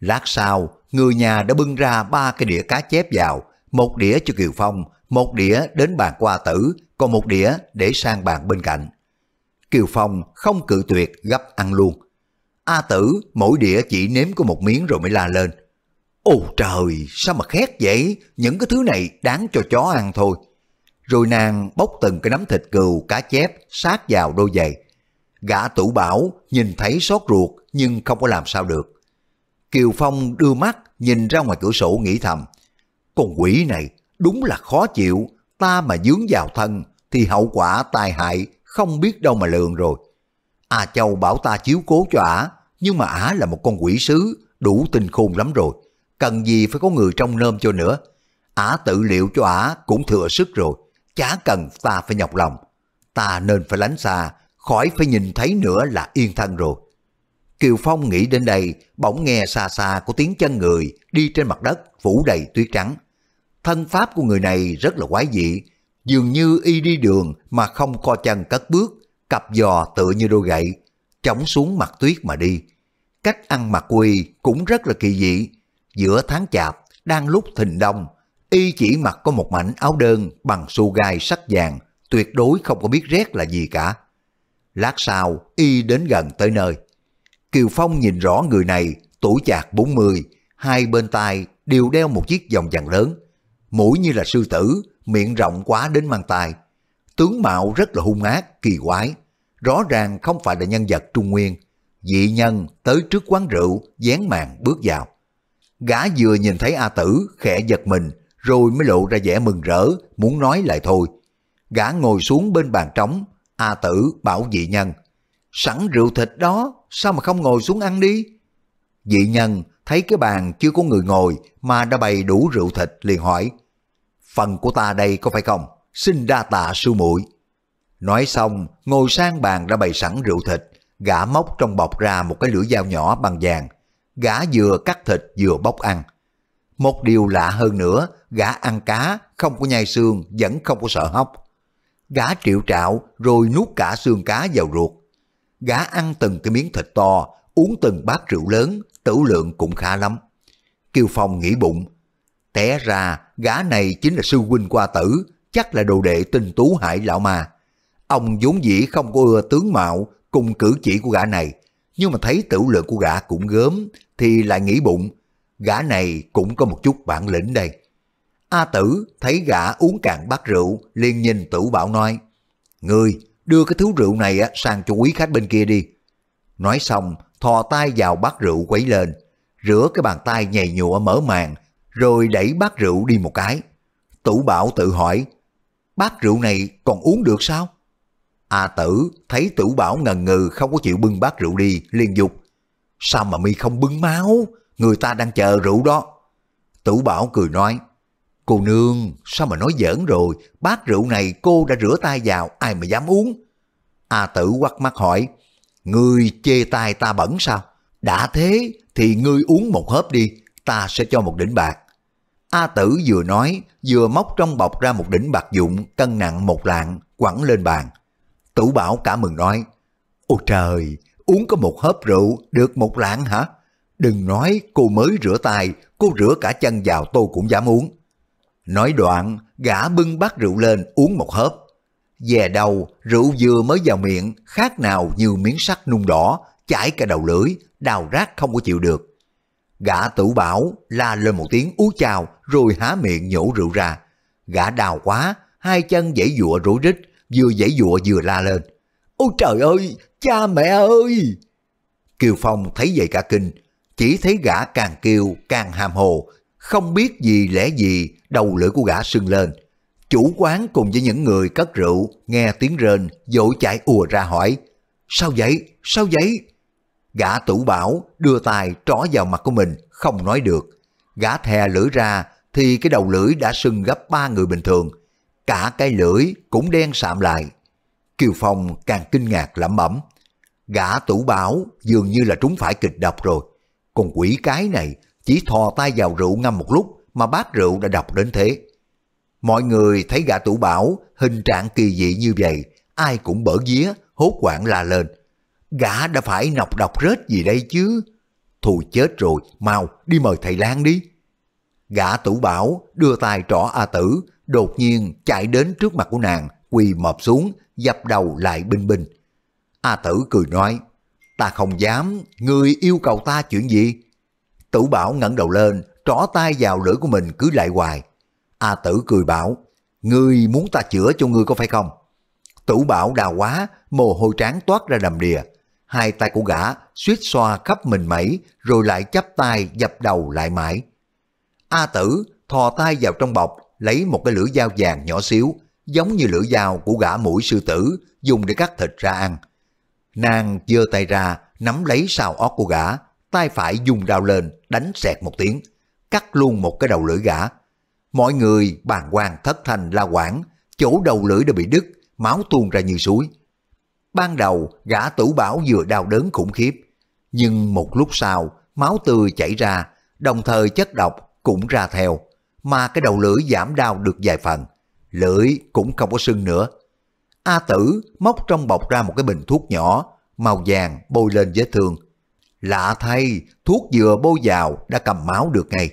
Lát sau, người nhà đã bưng ra ba cái đĩa cá chép vào, một đĩa cho Kiều Phong, một đĩa đến bàn qua tử, còn một đĩa để sang bàn bên cạnh. Kiều Phong không cự tuyệt gấp ăn luôn. A tử mỗi đĩa chỉ nếm có một miếng rồi mới la lên. Ồ trời, sao mà khét vậy? Những cái thứ này đáng cho chó ăn thôi. Rồi nàng bốc từng cái nấm thịt cừu, cá chép, sát vào đôi giày. Gã tủ bảo, nhìn thấy xót ruột nhưng không có làm sao được. Kiều Phong đưa mắt nhìn ra ngoài cửa sổ nghĩ thầm. Con quỷ này đúng là khó chịu, ta mà dướng vào thân thì hậu quả tai hại không biết đâu mà lường rồi. A à, Châu bảo ta chiếu cố cho ả, nhưng mà ả là một con quỷ sứ, đủ tinh khôn lắm rồi. Cần gì phải có người trong nơm cho nữa. Ả tự liệu cho ả cũng thừa sức rồi, chả cần ta phải nhọc lòng. Ta nên phải lánh xa, khỏi phải nhìn thấy nữa là yên thân rồi. Kiều Phong nghĩ đến đây, bỗng nghe xa xa có tiếng chân người đi trên mặt đất phủ đầy tuyết trắng. Thân pháp của người này rất là quái dị, dường như y đi đường mà không co chân cất bước, cặp giò tựa như đôi gậy, chống xuống mặt tuyết mà đi. Cách ăn mặc quỳ cũng rất là kỳ dị, giữa tháng chạp, đang lúc thình đông, y chỉ mặc có một mảnh áo đơn bằng xô gai sắc vàng, tuyệt đối không có biết rét là gì cả. Lát sau, y đến gần tới nơi. Kiều Phong nhìn rõ người này, tuổi chạc 40, hai bên tai đều đeo một chiếc vòng vàng lớn, mũi như là sư tử, miệng rộng quá đến mang tai. Tướng mạo rất là hung ác, kỳ quái, rõ ràng không phải là nhân vật Trung Nguyên. Dị nhân tới trước quán rượu, dán màn bước vào. Gã vừa nhìn thấy A Tử khẽ giật mình, rồi mới lộ ra vẻ mừng rỡ, muốn nói lại thôi. Gã ngồi xuống bên bàn trống, A Tử bảo dị nhân – sẵn rượu thịt đó, sao mà không ngồi xuống ăn đi? Dị nhân thấy cái bàn chưa có người ngồi mà đã bày đủ rượu thịt liền hỏi, phần của ta đây có phải không? Xin đa tạ sư muội. Nói xong, ngồi sang bàn đã bày sẵn rượu thịt, gã móc trong bọc ra một cái lưỡi dao nhỏ bằng vàng, gã vừa cắt thịt vừa bóc ăn. Một điều lạ hơn nữa, gã ăn cá, không có nhai xương, vẫn không có sợ hóc. Gã triệu trạo rồi nuốt cả xương cá vào ruột, gã ăn từng cái miếng thịt to, uống từng bát rượu lớn, tửu lượng cũng khá lắm. Kiều Phong nghĩ bụng, té ra gã này chính là sư huynh qua tử, chắc là đồ đệ tinh tú hải lão mà. Ông vốn dĩ không có ưa tướng mạo cùng cử chỉ của gã này, nhưng mà thấy tửu lượng của gã cũng gớm, thì lại nghĩ bụng, gã này cũng có một chút bản lĩnh đây. A tử thấy gã uống cạn bát rượu, liền nhìn tử bảo nói, Ngươi đưa cái thứ rượu này sang cho quý khách bên kia đi. Nói xong, thò tay vào bát rượu quấy lên, rửa cái bàn tay nhầy nhụa mở màng, rồi đẩy bát rượu đi một cái. Tủ bảo tự hỏi, bát rượu này còn uống được sao? A tử thấy tử bảo ngần ngừ không có chịu bưng bát rượu đi, liền dục. Sao mà mi không bưng máu, người ta đang chờ rượu đó. Tử bảo cười nói, Cô nương, sao mà nói giỡn rồi, bát rượu này cô đã rửa tay vào, ai mà dám uống? A tử quắc mắt hỏi, ngươi chê tay ta bẩn sao? Đã thế thì ngươi uống một hớp đi, ta sẽ cho một đỉnh bạc. A tử vừa nói, vừa móc trong bọc ra một đỉnh bạc dụng cân nặng một lạng, quẳng lên bàn. Tủ bảo cả mừng nói, Ôi trời, uống có một hớp rượu được một lạng hả? Đừng nói cô mới rửa tay, cô rửa cả chân vào tôi cũng dám uống. Nói đoạn, gã bưng bát rượu lên uống một hớp. Về đầu, rượu vừa mới vào miệng, khác nào như miếng sắt nung đỏ, chảy cả đầu lưỡi, đào rác không có chịu được. Gã tủ bảo la lên một tiếng ú chào rồi há miệng nhổ rượu ra. Gã đào quá, hai chân dãy dụa rối rít, vừa dãy dụa vừa la lên. Ôi trời ơi, cha mẹ ơi! Kiều Phong thấy vậy cả kinh, chỉ thấy gã càng kêu càng hàm hồ, không biết gì lẽ gì đầu lưỡi của gã sưng lên. Chủ quán cùng với những người cất rượu nghe tiếng rên dội chạy ùa ra hỏi Sao vậy? Sao vậy? Gã tủ bảo đưa tay trỏ vào mặt của mình không nói được. Gã thè lưỡi ra thì cái đầu lưỡi đã sưng gấp ba người bình thường. Cả cái lưỡi cũng đen sạm lại. Kiều Phong càng kinh ngạc lẩm bẩm. Gã tủ bảo dường như là trúng phải kịch độc rồi. Còn quỷ cái này chỉ thò tay vào rượu ngâm một lúc mà bát rượu đã đọc đến thế. Mọi người thấy gã tủ bảo hình trạng kỳ dị như vậy, ai cũng bở vía, hốt quảng la lên. Gã đã phải nọc độc rết gì đây chứ? Thù chết rồi, mau đi mời thầy Lan đi. Gã tủ bảo đưa tay trỏ A Tử, đột nhiên chạy đến trước mặt của nàng, quỳ mọp xuống, dập đầu lại binh binh. A Tử cười nói, ta không dám, người yêu cầu ta chuyện gì? Tử bảo ngẩng đầu lên, trỏ tay vào lưỡi của mình cứ lại hoài. A tử cười bảo, ngươi muốn ta chữa cho ngươi có phải không? Tử bảo đào quá, mồ hôi trán toát ra đầm đìa. Hai tay của gã suýt xoa khắp mình mẩy, rồi lại chắp tay dập đầu lại mãi. A tử thò tay vào trong bọc, lấy một cái lưỡi dao vàng nhỏ xíu, giống như lưỡi dao của gã mũi sư tử, dùng để cắt thịt ra ăn. Nàng giơ tay ra, nắm lấy sào ót của gã, tay phải dùng dao lên, đánh sẹt một tiếng cắt luôn một cái đầu lưỡi gã. Mọi người bàn quan thất thành la quản chỗ đầu lưỡi đã bị đứt, máu tuôn ra như suối. Ban đầu gã tử bảo vừa đau đớn khủng khiếp, nhưng một lúc sau máu tươi chảy ra, đồng thời chất độc cũng ra theo, mà cái đầu lưỡi giảm đau được vài phần, lưỡi cũng không có sưng nữa. A tử móc trong bọc ra một cái bình thuốc nhỏ, màu vàng bôi lên vết thương, Lạ thay, thuốc vừa bôi vào đã cầm máu được ngay.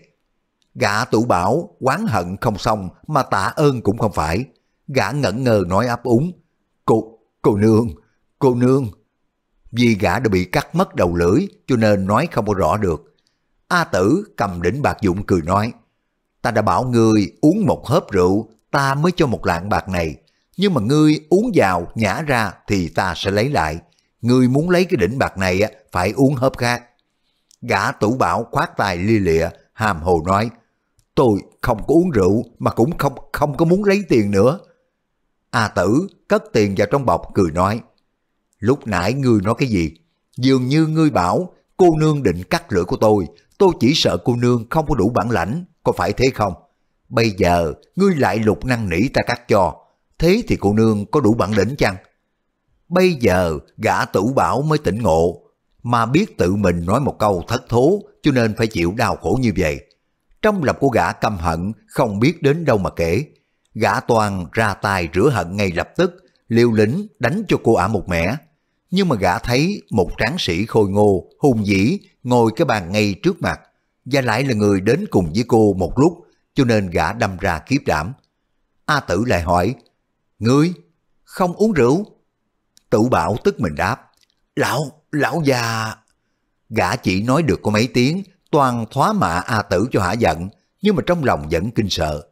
Gã tủ bảo, quán hận không xong mà tạ ơn cũng không phải. Gã ngẩn ngơ nói ấp úng. Cô, cô nương, cô nương. Vì gã đã bị cắt mất đầu lưỡi cho nên nói không có rõ được. A tử cầm đỉnh bạc dụng cười nói. Ta đã bảo ngươi uống một hớp rượu, ta mới cho một lạng bạc này. Nhưng mà ngươi uống vào, nhả ra thì ta sẽ lấy lại. Ngươi muốn lấy cái đỉnh bạc này phải uống hớp khác. Gã tủ bảo khoát tài lia lịa, hàm hồ nói, tôi không có uống rượu mà cũng không không có muốn lấy tiền nữa. A tử cất tiền vào trong bọc cười nói, lúc nãy ngươi nói cái gì? Dường như ngươi bảo cô nương định cắt lưỡi của tôi, tôi chỉ sợ cô nương không có đủ bản lãnh, có phải thế không? Bây giờ ngươi lại lục năng nỉ ta cắt cho, thế thì cô nương có đủ bản lĩnh chăng? Bây giờ gã tử bảo mới tỉnh ngộ, mà biết tự mình nói một câu thất thố cho nên phải chịu đau khổ như vậy. Trong lòng của gã căm hận không biết đến đâu mà kể. Gã toàn ra tay rửa hận ngay lập tức, liều lĩnh đánh cho cô ả một mẻ. Nhưng mà gã thấy một tráng sĩ khôi ngô, hùng dĩ ngồi cái bàn ngay trước mặt và lại là người đến cùng với cô một lúc cho nên gã đâm ra kiếp đảm. A tử lại hỏi, Ngươi, không uống rượu? Tử bảo tức mình đáp, Lão, Lão già... Gã chỉ nói được có mấy tiếng, toàn thoá mạ A Tử cho hả giận, nhưng mà trong lòng vẫn kinh sợ.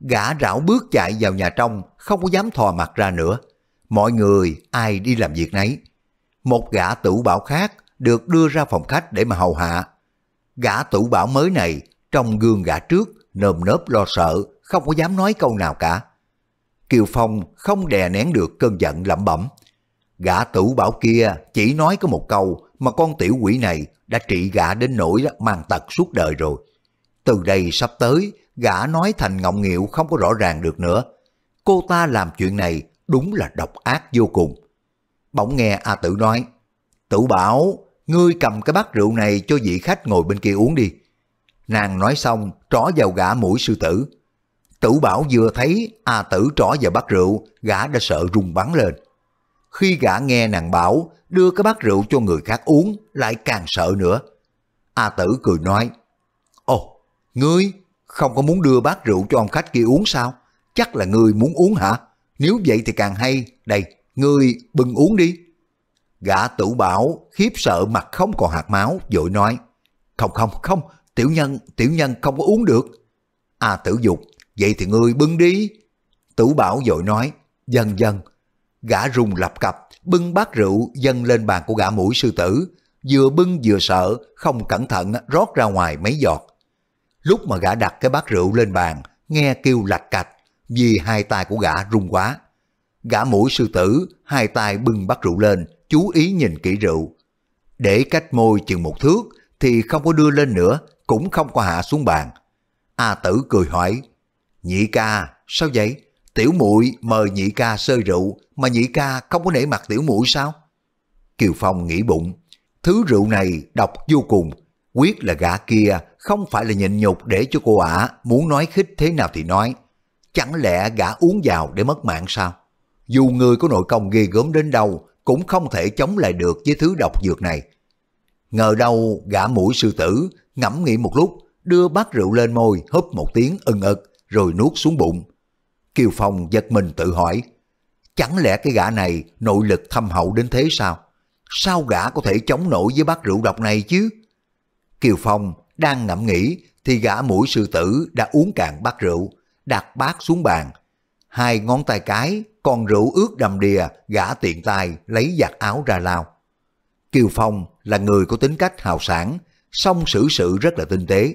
Gã rảo bước chạy vào nhà trong, không có dám thò mặt ra nữa. Mọi người, ai đi làm việc nấy. Một gã tử bảo khác được đưa ra phòng khách để mà hầu hạ. Gã tử bảo mới này, trong gương gã trước, nơm nớp lo sợ, không có dám nói câu nào cả. Kiều Phong không đè nén được cơn giận lẩm bẩm. Gã tử bảo kia chỉ nói có một câu mà con tiểu quỷ này đã trị gã đến nỗi mang tật suốt đời rồi. Từ đây sắp tới, gã nói thành ngọng nghịu không có rõ ràng được nữa. Cô ta làm chuyện này đúng là độc ác vô cùng. Bỗng nghe A Tử nói, Tử bảo, ngươi cầm cái bát rượu này cho vị khách ngồi bên kia uống đi. Nàng nói xong, trỏ vào gã mũi sư tử. Tử bảo vừa thấy A Tử trỏ vào bát rượu, gã đã sợ rung bắn lên. Khi gã nghe nàng bảo đưa cái bát rượu cho người khác uống lại càng sợ nữa. A tử cười nói, Ồ, ngươi không có muốn đưa bát rượu cho ông khách kia uống sao? Chắc là ngươi muốn uống hả? Nếu vậy thì càng hay, đây, ngươi bưng uống đi. Gã tử bảo khiếp sợ mặt không còn hạt máu, vội nói, Không không không, tiểu nhân, tiểu nhân không có uống được. A tử dục, vậy thì ngươi bưng đi. Tử bảo vội nói, dần dần, gã rung lập cập, bưng bát rượu dâng lên bàn của gã mũi sư tử, vừa bưng vừa sợ, không cẩn thận rót ra ngoài mấy giọt. Lúc mà gã đặt cái bát rượu lên bàn, nghe kêu lạch cạch, vì hai tay của gã rung quá. Gã mũi sư tử, hai tay bưng bát rượu lên, chú ý nhìn kỹ rượu. Để cách môi chừng một thước, thì không có đưa lên nữa, cũng không có hạ xuống bàn. A tử cười hỏi, nhị ca, sao vậy? tiểu muội mời nhị ca sơi rượu mà nhị ca không có nể mặt tiểu muội sao? Kiều Phong nghĩ bụng, thứ rượu này độc vô cùng, quyết là gã kia không phải là nhịn nhục để cho cô ả muốn nói khích thế nào thì nói. Chẳng lẽ gã uống vào để mất mạng sao? Dù người có nội công ghê gớm đến đâu cũng không thể chống lại được với thứ độc dược này. Ngờ đâu gã mũi sư tử ngẫm nghĩ một lúc, đưa bát rượu lên môi húp một tiếng ưng ực rồi nuốt xuống bụng Kiều Phong giật mình tự hỏi, chẳng lẽ cái gã này nội lực thâm hậu đến thế sao? Sao gã có thể chống nổi với bát rượu độc này chứ? Kiều Phong đang ngẫm nghĩ thì gã mũi sư tử đã uống cạn bát rượu, đặt bát xuống bàn. Hai ngón tay cái, còn rượu ướt đầm đìa, gã tiện tay lấy giặt áo ra lao. Kiều Phong là người có tính cách hào sản, song xử sự rất là tinh tế.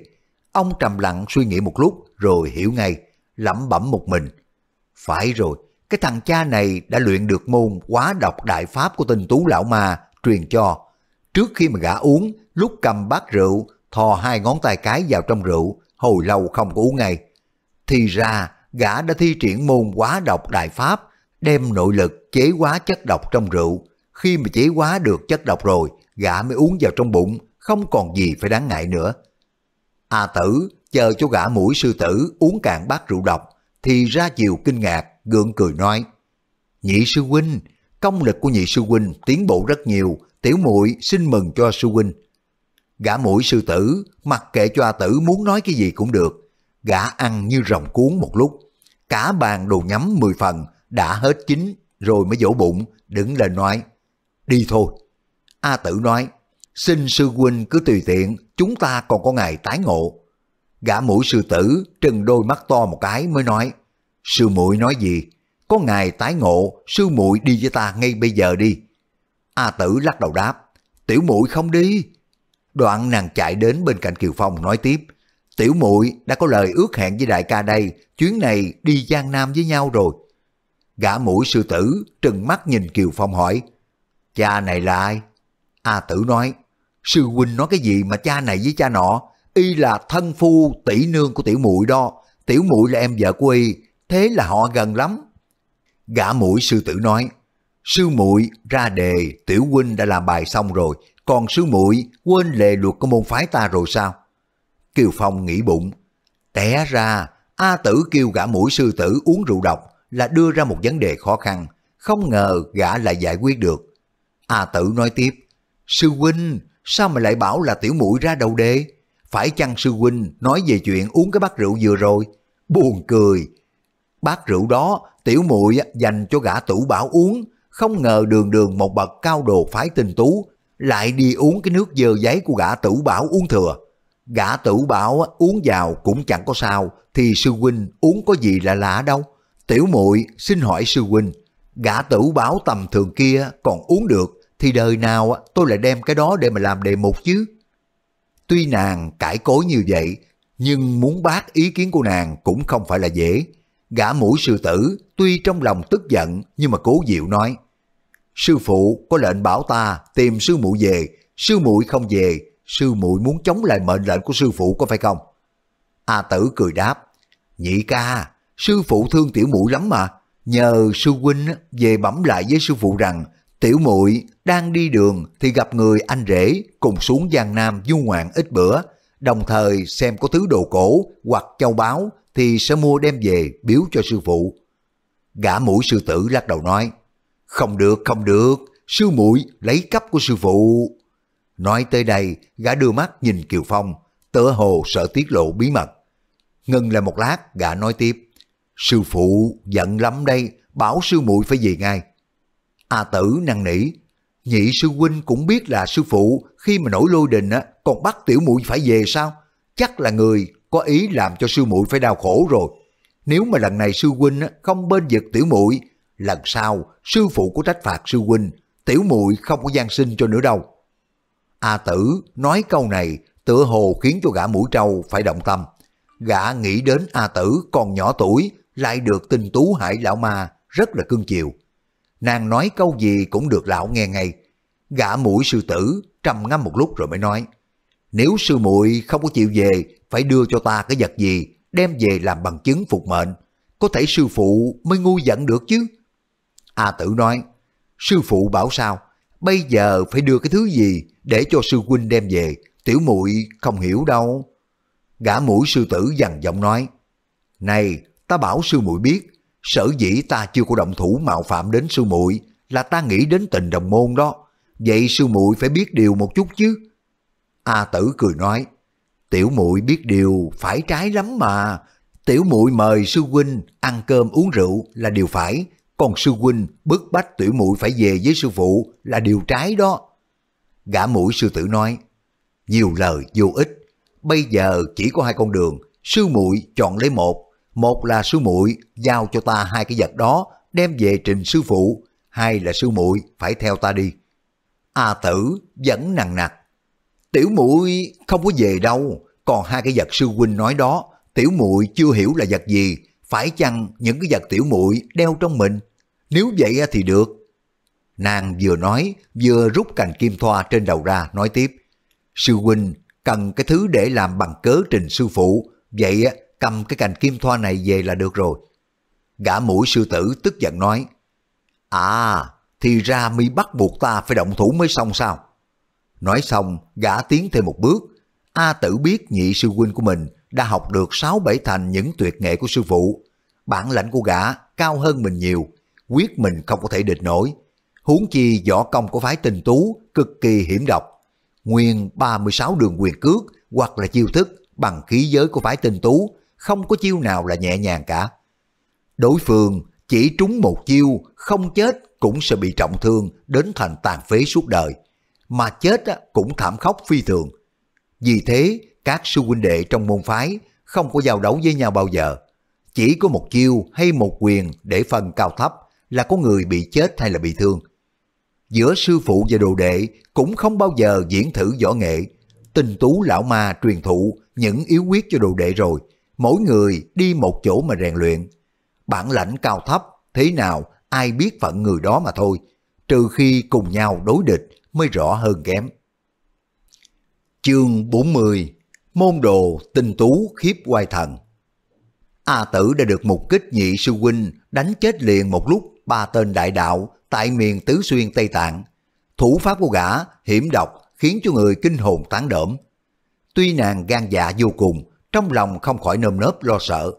Ông trầm lặng suy nghĩ một lúc rồi hiểu ngay, lẩm bẩm một mình – phải rồi, cái thằng cha này đã luyện được môn quá độc đại pháp của tên tú lão ma truyền cho. Trước khi mà gã uống, lúc cầm bát rượu, thò hai ngón tay cái vào trong rượu, hồi lâu không có uống ngay. Thì ra, gã đã thi triển môn quá độc đại pháp, đem nội lực chế quá chất độc trong rượu. Khi mà chế quá được chất độc rồi, gã mới uống vào trong bụng, không còn gì phải đáng ngại nữa. A tử, chờ cho gã mũi sư tử uống cạn bát rượu độc, thì ra chiều kinh ngạc, gượng cười nói. Nhị sư huynh, công lực của nhị sư huynh tiến bộ rất nhiều, tiểu muội xin mừng cho sư huynh. Gã mũi sư tử, mặc kệ cho A tử muốn nói cái gì cũng được. Gã ăn như rồng cuốn một lúc. Cả bàn đồ nhắm 10 phần, đã hết chín, rồi mới vỗ bụng, đứng lên nói. Đi thôi. A tử nói, xin sư huynh cứ tùy tiện, chúng ta còn có ngày tái ngộ gã mũi sư tử trừng đôi mắt to một cái mới nói, sư muội nói gì, có ngài tái ngộ, sư muội đi với ta ngay bây giờ đi. A tử lắc đầu đáp, tiểu muội không đi. Đoạn nàng chạy đến bên cạnh Kiều Phong nói tiếp, tiểu muội đã có lời ước hẹn với đại ca đây, chuyến này đi Giang Nam với nhau rồi. Gã mũi sư tử trừng mắt nhìn Kiều Phong hỏi, cha này là ai? A tử nói, sư huynh nói cái gì mà cha này với cha nọ y là thân phu tỷ nương của tiểu muội đó, tiểu muội là em vợ của y, thế là họ gần lắm. Gã mũi sư tử nói, sư muội ra đề, tiểu huynh đã làm bài xong rồi, còn sư muội quên lề luật của môn phái ta rồi sao? Kiều Phong nghĩ bụng, té ra, A tử kêu gã mũi sư tử uống rượu độc là đưa ra một vấn đề khó khăn, không ngờ gã lại giải quyết được. A tử nói tiếp, sư huynh, sao mà lại bảo là tiểu mũi ra đầu đề? phải chăng sư huynh nói về chuyện uống cái bát rượu vừa rồi? Buồn cười. Bát rượu đó tiểu muội dành cho gã tủ bảo uống, không ngờ đường đường một bậc cao đồ phái tình tú, lại đi uống cái nước dơ giấy của gã tủ bảo uống thừa. Gã tủ bảo uống vào cũng chẳng có sao, thì sư huynh uống có gì là lạ đâu. Tiểu muội xin hỏi sư huynh, gã tử bảo tầm thường kia còn uống được, thì đời nào tôi lại đem cái đó để mà làm đề mục chứ? Tuy nàng cãi cối như vậy, nhưng muốn bác ý kiến của nàng cũng không phải là dễ. Gã mũi sư tử tuy trong lòng tức giận nhưng mà cố dịu nói. Sư phụ có lệnh bảo ta tìm sư muội về, sư muội không về, sư muội muốn chống lại mệnh lệnh của sư phụ có phải không? A tử cười đáp, nhị ca, sư phụ thương tiểu mũi lắm mà, nhờ sư huynh về bẩm lại với sư phụ rằng Tiểu muội đang đi đường thì gặp người anh rể cùng xuống Giang Nam du ngoạn ít bữa, đồng thời xem có thứ đồ cổ hoặc châu báu thì sẽ mua đem về biếu cho sư phụ. Gã mũi sư tử lắc đầu nói, không được, không được, sư muội lấy cấp của sư phụ. Nói tới đây, gã đưa mắt nhìn Kiều Phong, tựa hồ sợ tiết lộ bí mật. Ngừng lại một lát, gã nói tiếp, sư phụ giận lắm đây, bảo sư muội phải về ngay. A tử năn nỉ, nhị sư huynh cũng biết là sư phụ khi mà nổi lôi đình á, còn bắt tiểu muội phải về sao? Chắc là người có ý làm cho sư muội phải đau khổ rồi. Nếu mà lần này sư huynh á, không bên vực tiểu muội, lần sau sư phụ có trách phạt sư huynh, tiểu muội không có gian sinh cho nữa đâu. A tử nói câu này tựa hồ khiến cho gã mũi trâu phải động tâm. Gã nghĩ đến A tử còn nhỏ tuổi lại được tinh tú hải lão ma rất là cương chiều nàng nói câu gì cũng được lão nghe ngay. Gã mũi sư tử trầm ngâm một lúc rồi mới nói, nếu sư muội không có chịu về, phải đưa cho ta cái vật gì, đem về làm bằng chứng phục mệnh, có thể sư phụ mới ngu giận được chứ. A tử nói, sư phụ bảo sao, bây giờ phải đưa cái thứ gì để cho sư huynh đem về, tiểu muội không hiểu đâu. Gã mũi sư tử dằn giọng nói, này, ta bảo sư muội biết, sở dĩ ta chưa có động thủ mạo phạm đến sư muội là ta nghĩ đến tình đồng môn đó. Vậy sư muội phải biết điều một chút chứ. A tử cười nói, tiểu muội biết điều phải trái lắm mà. Tiểu muội mời sư huynh ăn cơm uống rượu là điều phải, còn sư huynh bức bách tiểu muội phải về với sư phụ là điều trái đó. Gã mũi sư tử nói, nhiều lời vô ích, bây giờ chỉ có hai con đường, sư muội chọn lấy một, một là sư muội giao cho ta hai cái vật đó, đem về trình sư phụ. Hai là sư muội phải theo ta đi. A à tử vẫn nặng nặc. Tiểu muội không có về đâu, còn hai cái vật sư huynh nói đó, tiểu muội chưa hiểu là vật gì, phải chăng những cái vật tiểu muội đeo trong mình? Nếu vậy thì được. Nàng vừa nói, vừa rút cành kim thoa trên đầu ra nói tiếp. Sư huynh cần cái thứ để làm bằng cớ trình sư phụ, vậy cầm cái cành kim thoa này về là được rồi. Gã mũi sư tử tức giận nói, À, thì ra mi bắt buộc ta phải động thủ mới xong sao? Nói xong, gã tiến thêm một bước. A tử biết nhị sư huynh của mình đã học được sáu bảy thành những tuyệt nghệ của sư phụ. Bản lãnh của gã cao hơn mình nhiều, quyết mình không có thể địch nổi. Huống chi võ công của phái tình tú cực kỳ hiểm độc. Nguyên 36 đường quyền cước hoặc là chiêu thức bằng khí giới của phái tình tú không có chiêu nào là nhẹ nhàng cả. Đối phương chỉ trúng một chiêu, không chết cũng sẽ bị trọng thương đến thành tàn phế suốt đời, mà chết cũng thảm khốc phi thường. Vì thế, các sư huynh đệ trong môn phái không có giao đấu với nhau bao giờ. Chỉ có một chiêu hay một quyền để phân cao thấp là có người bị chết hay là bị thương. Giữa sư phụ và đồ đệ cũng không bao giờ diễn thử võ nghệ. Tình tú lão ma truyền thụ những yếu quyết cho đồ đệ rồi, mỗi người đi một chỗ mà rèn luyện. Bản lãnh cao thấp, thế nào ai biết phận người đó mà thôi, trừ khi cùng nhau đối địch mới rõ hơn kém. Chương 40 Môn đồ tinh tú khiếp quay thần A tử đã được mục kích nhị sư huynh đánh chết liền một lúc ba tên đại đạo tại miền Tứ Xuyên Tây Tạng. Thủ pháp của gã hiểm độc khiến cho người kinh hồn tán đỡm. Tuy nàng gan dạ vô cùng trong lòng không khỏi nơm nớp lo sợ.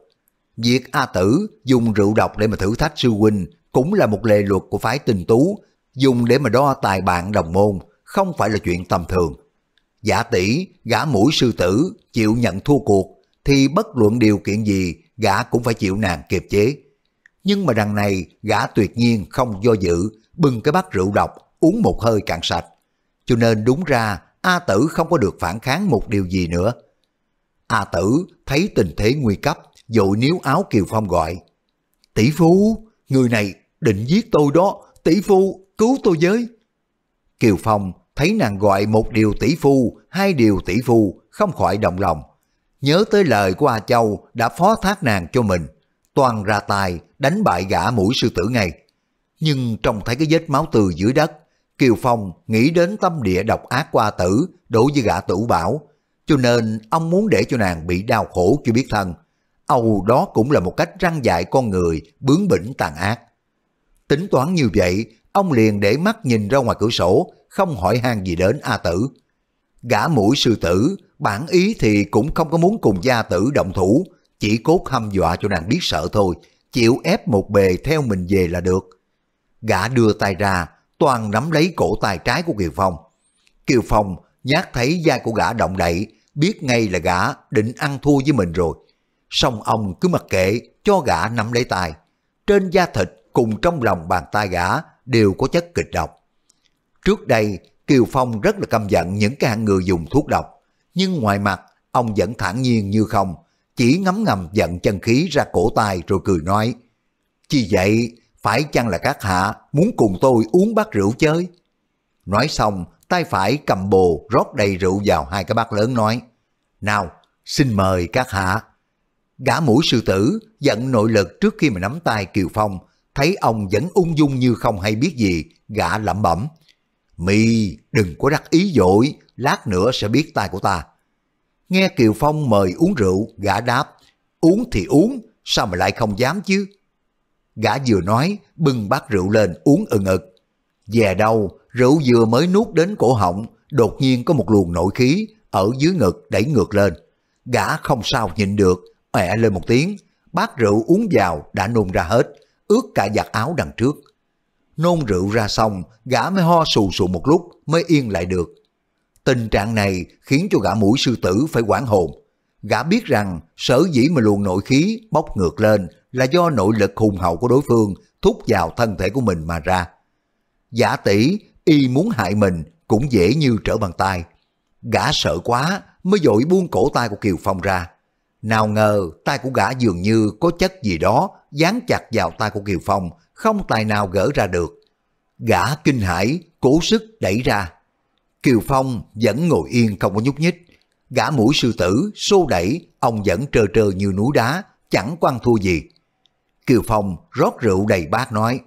Việc A Tử dùng rượu độc để mà thử thách sư huynh cũng là một lề luật của phái tình tú, dùng để mà đo tài bạn đồng môn, không phải là chuyện tầm thường. Giả tỷ gã mũi sư tử, chịu nhận thua cuộc, thì bất luận điều kiện gì, gã cũng phải chịu nàng kiềm chế. Nhưng mà đằng này, gã tuyệt nhiên không do dự, bưng cái bát rượu độc, uống một hơi cạn sạch. Cho nên đúng ra, A Tử không có được phản kháng một điều gì nữa A tử thấy tình thế nguy cấp, dội níu áo Kiều Phong gọi. Tỷ phu, người này định giết tôi đó, tỷ phu, cứu tôi với. Kiều Phong thấy nàng gọi một điều tỷ phu, hai điều tỷ phu, không khỏi động lòng. Nhớ tới lời của A Châu đã phó thác nàng cho mình, toàn ra tài đánh bại gã mũi sư tử ngay. Nhưng trông thấy cái vết máu từ dưới đất, Kiều Phong nghĩ đến tâm địa độc ác qua tử đối với gã tử bảo, cho nên ông muốn để cho nàng bị đau khổ chưa biết thân. Âu đó cũng là một cách răng dạy con người bướng bỉnh tàn ác. Tính toán như vậy, ông liền để mắt nhìn ra ngoài cửa sổ, không hỏi han gì đến A Tử. Gã mũi sư tử, bản ý thì cũng không có muốn cùng gia tử động thủ, chỉ cốt hăm dọa cho nàng biết sợ thôi, chịu ép một bề theo mình về là được. Gã đưa tay ra, toàn nắm lấy cổ tay trái của Kiều Phong. Kiều Phong Giác thấy da của gã động đậy, biết ngay là gã định ăn thua với mình rồi. Xong ông cứ mặc kệ cho gã nắm lấy tay. Trên da thịt cùng trong lòng bàn tay gã đều có chất kịch độc. Trước đây, Kiều Phong rất là căm giận những cái hạng người dùng thuốc độc. Nhưng ngoài mặt, ông vẫn thản nhiên như không, chỉ ngấm ngầm giận chân khí ra cổ tay rồi cười nói. Chi vậy, phải chăng là các hạ muốn cùng tôi uống bát rượu chơi? Nói xong, tay phải cầm bồ rót đầy rượu vào hai cái bát lớn nói, Nào, xin mời các hạ. Gã mũi sư tử giận nội lực trước khi mà nắm tay Kiều Phong, thấy ông vẫn ung dung như không hay biết gì, gã lẩm bẩm. mi đừng có đắc ý dội, lát nữa sẽ biết tay của ta. Nghe Kiều Phong mời uống rượu, gã đáp, uống thì uống, sao mà lại không dám chứ? Gã vừa nói, bưng bát rượu lên uống ừng ực. Về đâu, rượu vừa mới nuốt đến cổ họng, đột nhiên có một luồng nội khí ở dưới ngực đẩy ngược lên. Gã không sao nhịn được, ẹ lên một tiếng, bát rượu uống vào đã nôn ra hết, ướt cả giặt áo đằng trước. Nôn rượu ra xong, gã mới ho sù sụ một lúc mới yên lại được. Tình trạng này khiến cho gã mũi sư tử phải quản hồn. Gã biết rằng sở dĩ mà luồng nội khí bốc ngược lên là do nội lực hùng hậu của đối phương thúc vào thân thể của mình mà ra. Giả tỷ y muốn hại mình cũng dễ như trở bàn tay. Gã sợ quá mới dội buông cổ tay của Kiều Phong ra. Nào ngờ tay của gã dường như có chất gì đó dán chặt vào tay của Kiều Phong, không tài nào gỡ ra được. Gã kinh hãi, cố sức đẩy ra. Kiều Phong vẫn ngồi yên không có nhúc nhích. Gã mũi sư tử, xô đẩy, ông vẫn trơ trơ như núi đá, chẳng quan thua gì. Kiều Phong rót rượu đầy bát nói,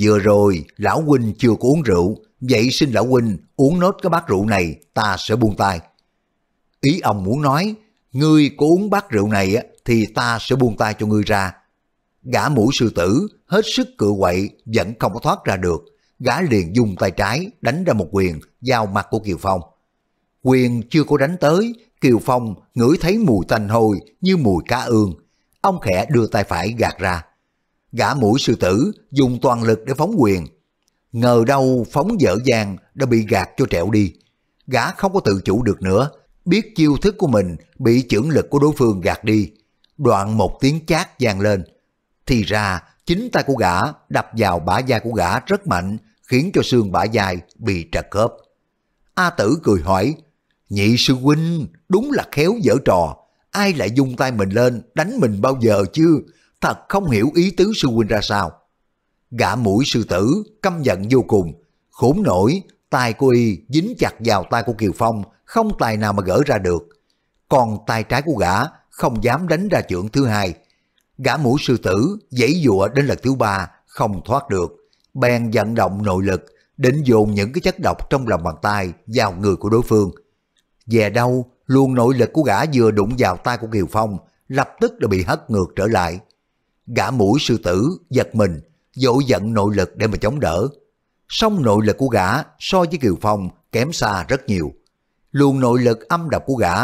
Vừa rồi, lão huynh chưa có uống rượu, vậy xin lão huynh uống nốt cái bát rượu này, ta sẽ buông tay. Ý ông muốn nói, ngươi có uống bát rượu này thì ta sẽ buông tay cho ngươi ra. Gã mũi sư tử hết sức cự quậy vẫn không có thoát ra được. Gã liền dùng tay trái đánh ra một quyền vào mặt của Kiều Phong. Quyền chưa có đánh tới, Kiều Phong ngửi thấy mùi tanh hôi như mùi cá ương. Ông khẽ đưa tay phải gạt ra gã mũi sư tử dùng toàn lực để phóng quyền. Ngờ đâu phóng dở dàng đã bị gạt cho trẹo đi. Gã không có tự chủ được nữa, biết chiêu thức của mình bị chưởng lực của đối phương gạt đi. Đoạn một tiếng chát vang lên. Thì ra, chính tay của gã đập vào bả da của gã rất mạnh, khiến cho xương bả dài bị trật khớp. A tử cười hỏi, nhị sư huynh đúng là khéo dở trò, ai lại dùng tay mình lên đánh mình bao giờ chứ, thật không hiểu ý tứ sư huynh ra sao. Gã mũi sư tử căm giận vô cùng, khốn nổi, tay của y dính chặt vào tay của Kiều Phong, không tài nào mà gỡ ra được. Còn tay trái của gã không dám đánh ra trưởng thứ hai. Gã mũi sư tử dãy dụa đến lần thứ ba, không thoát được. Bèn vận động nội lực, định dồn những cái chất độc trong lòng bàn tay vào người của đối phương. Về đâu, luôn nội lực của gã vừa đụng vào tay của Kiều Phong, lập tức đã bị hất ngược trở lại. Gã mũi sư tử giật mình, dội giận nội lực để mà chống đỡ. Song nội lực của gã so với Kiều Phong kém xa rất nhiều. Luồng nội lực âm độc của gã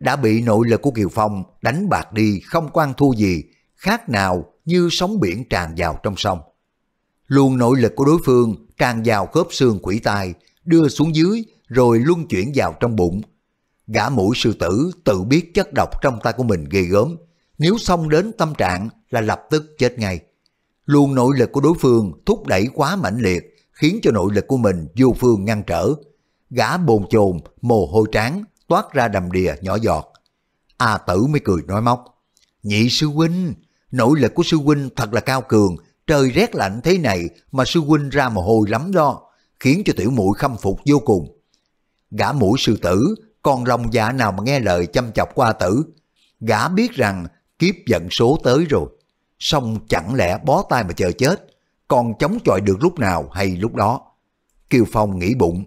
đã bị nội lực của Kiều Phong đánh bạc đi không quan thu gì, khác nào như sóng biển tràn vào trong sông. Luồng nội lực của đối phương tràn vào khớp xương quỷ tai, đưa xuống dưới rồi luân chuyển vào trong bụng. Gã mũi sư tử tự biết chất độc trong tay của mình ghê gớm, nếu xong đến tâm trạng là lập tức chết ngay. Luôn nội lực của đối phương thúc đẩy quá mãnh liệt, khiến cho nội lực của mình vô phương ngăn trở. Gã bồn chồn, mồ hôi tráng, toát ra đầm đìa nhỏ giọt. A tử mới cười nói móc. Nhị sư huynh, nội lực của sư huynh thật là cao cường, trời rét lạnh thế này mà sư huynh ra mồ hôi lắm đó, khiến cho tiểu mũi khâm phục vô cùng. Gã mũi sư tử, con rồng giả dạ nào mà nghe lời chăm chọc qua tử. Gã biết rằng kiếp giận số tới rồi. Xong chẳng lẽ bó tay mà chờ chết, còn chống chọi được lúc nào hay lúc đó. Kiều Phong nghĩ bụng,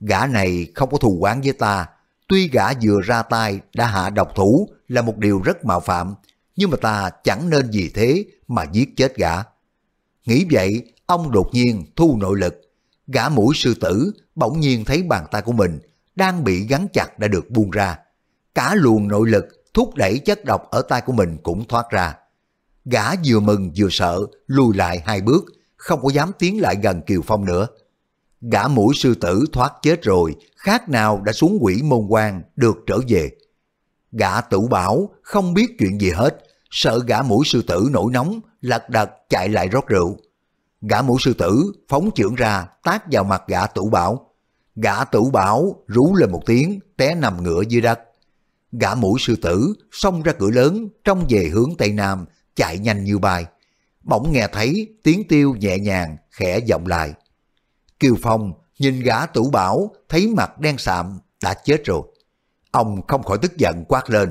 gã này không có thù oán với ta, tuy gã vừa ra tay đã hạ độc thủ là một điều rất mạo phạm, nhưng mà ta chẳng nên vì thế mà giết chết gã. Nghĩ vậy, ông đột nhiên thu nội lực, gã mũi sư tử bỗng nhiên thấy bàn tay của mình đang bị gắn chặt đã được buông ra. Cả luồng nội lực thúc đẩy chất độc ở tay của mình cũng thoát ra. Gã vừa mừng vừa sợ, lùi lại hai bước, không có dám tiến lại gần Kiều Phong nữa. Gã mũi sư tử thoát chết rồi, khác nào đã xuống quỷ môn quan được trở về. Gã tử bảo không biết chuyện gì hết, sợ gã mũi sư tử nổi nóng, lật đật chạy lại rót rượu. Gã mũi sư tử phóng trưởng ra tát vào mặt gã tử bảo. Gã tử bảo rú lên một tiếng, té nằm ngửa dưới đất. Gã mũi sư tử xông ra cửa lớn, trong về hướng Tây Nam, chạy nhanh như bay. Bỗng nghe thấy tiếng tiêu nhẹ nhàng, khẽ vọng lại. Kiều Phong nhìn gã tủ bảo, thấy mặt đen sạm, đã chết rồi. Ông không khỏi tức giận quát lên.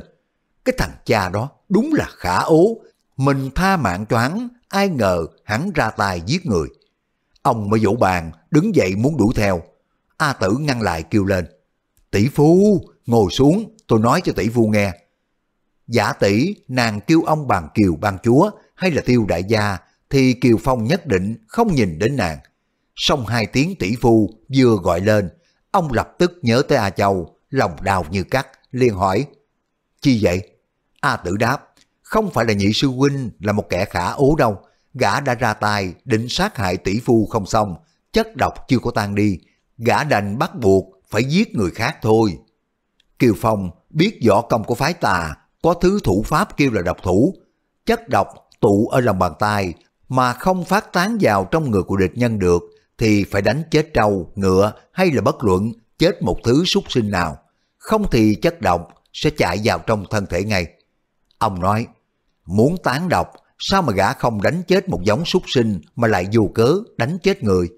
Cái thằng cha đó đúng là khả ố, mình tha mạng cho hắn, ai ngờ hắn ra tay giết người. Ông mới vỗ bàn, đứng dậy muốn đuổi theo. A tử ngăn lại kêu lên. Tỷ phu, ngồi xuống, tôi nói cho tỷ phu nghe giả tỷ nàng kêu ông bàn kiều ban chúa hay là tiêu đại gia thì Kiều Phong nhất định không nhìn đến nàng. Xong hai tiếng tỷ phu vừa gọi lên, ông lập tức nhớ tới A Châu, lòng đào như cắt, liền hỏi. Chi vậy? A tử đáp, không phải là nhị sư huynh là một kẻ khả ố đâu, gã đã ra tay định sát hại tỷ phu không xong, chất độc chưa có tan đi, gã đành bắt buộc phải giết người khác thôi. Kiều Phong biết võ công của phái tà có thứ thủ pháp kêu là độc thủ. Chất độc tụ ở lòng bàn tay mà không phát tán vào trong người của địch nhân được thì phải đánh chết trâu, ngựa hay là bất luận chết một thứ súc sinh nào. Không thì chất độc sẽ chạy vào trong thân thể ngay. Ông nói, muốn tán độc sao mà gã không đánh chết một giống súc sinh mà lại vô cớ đánh chết người.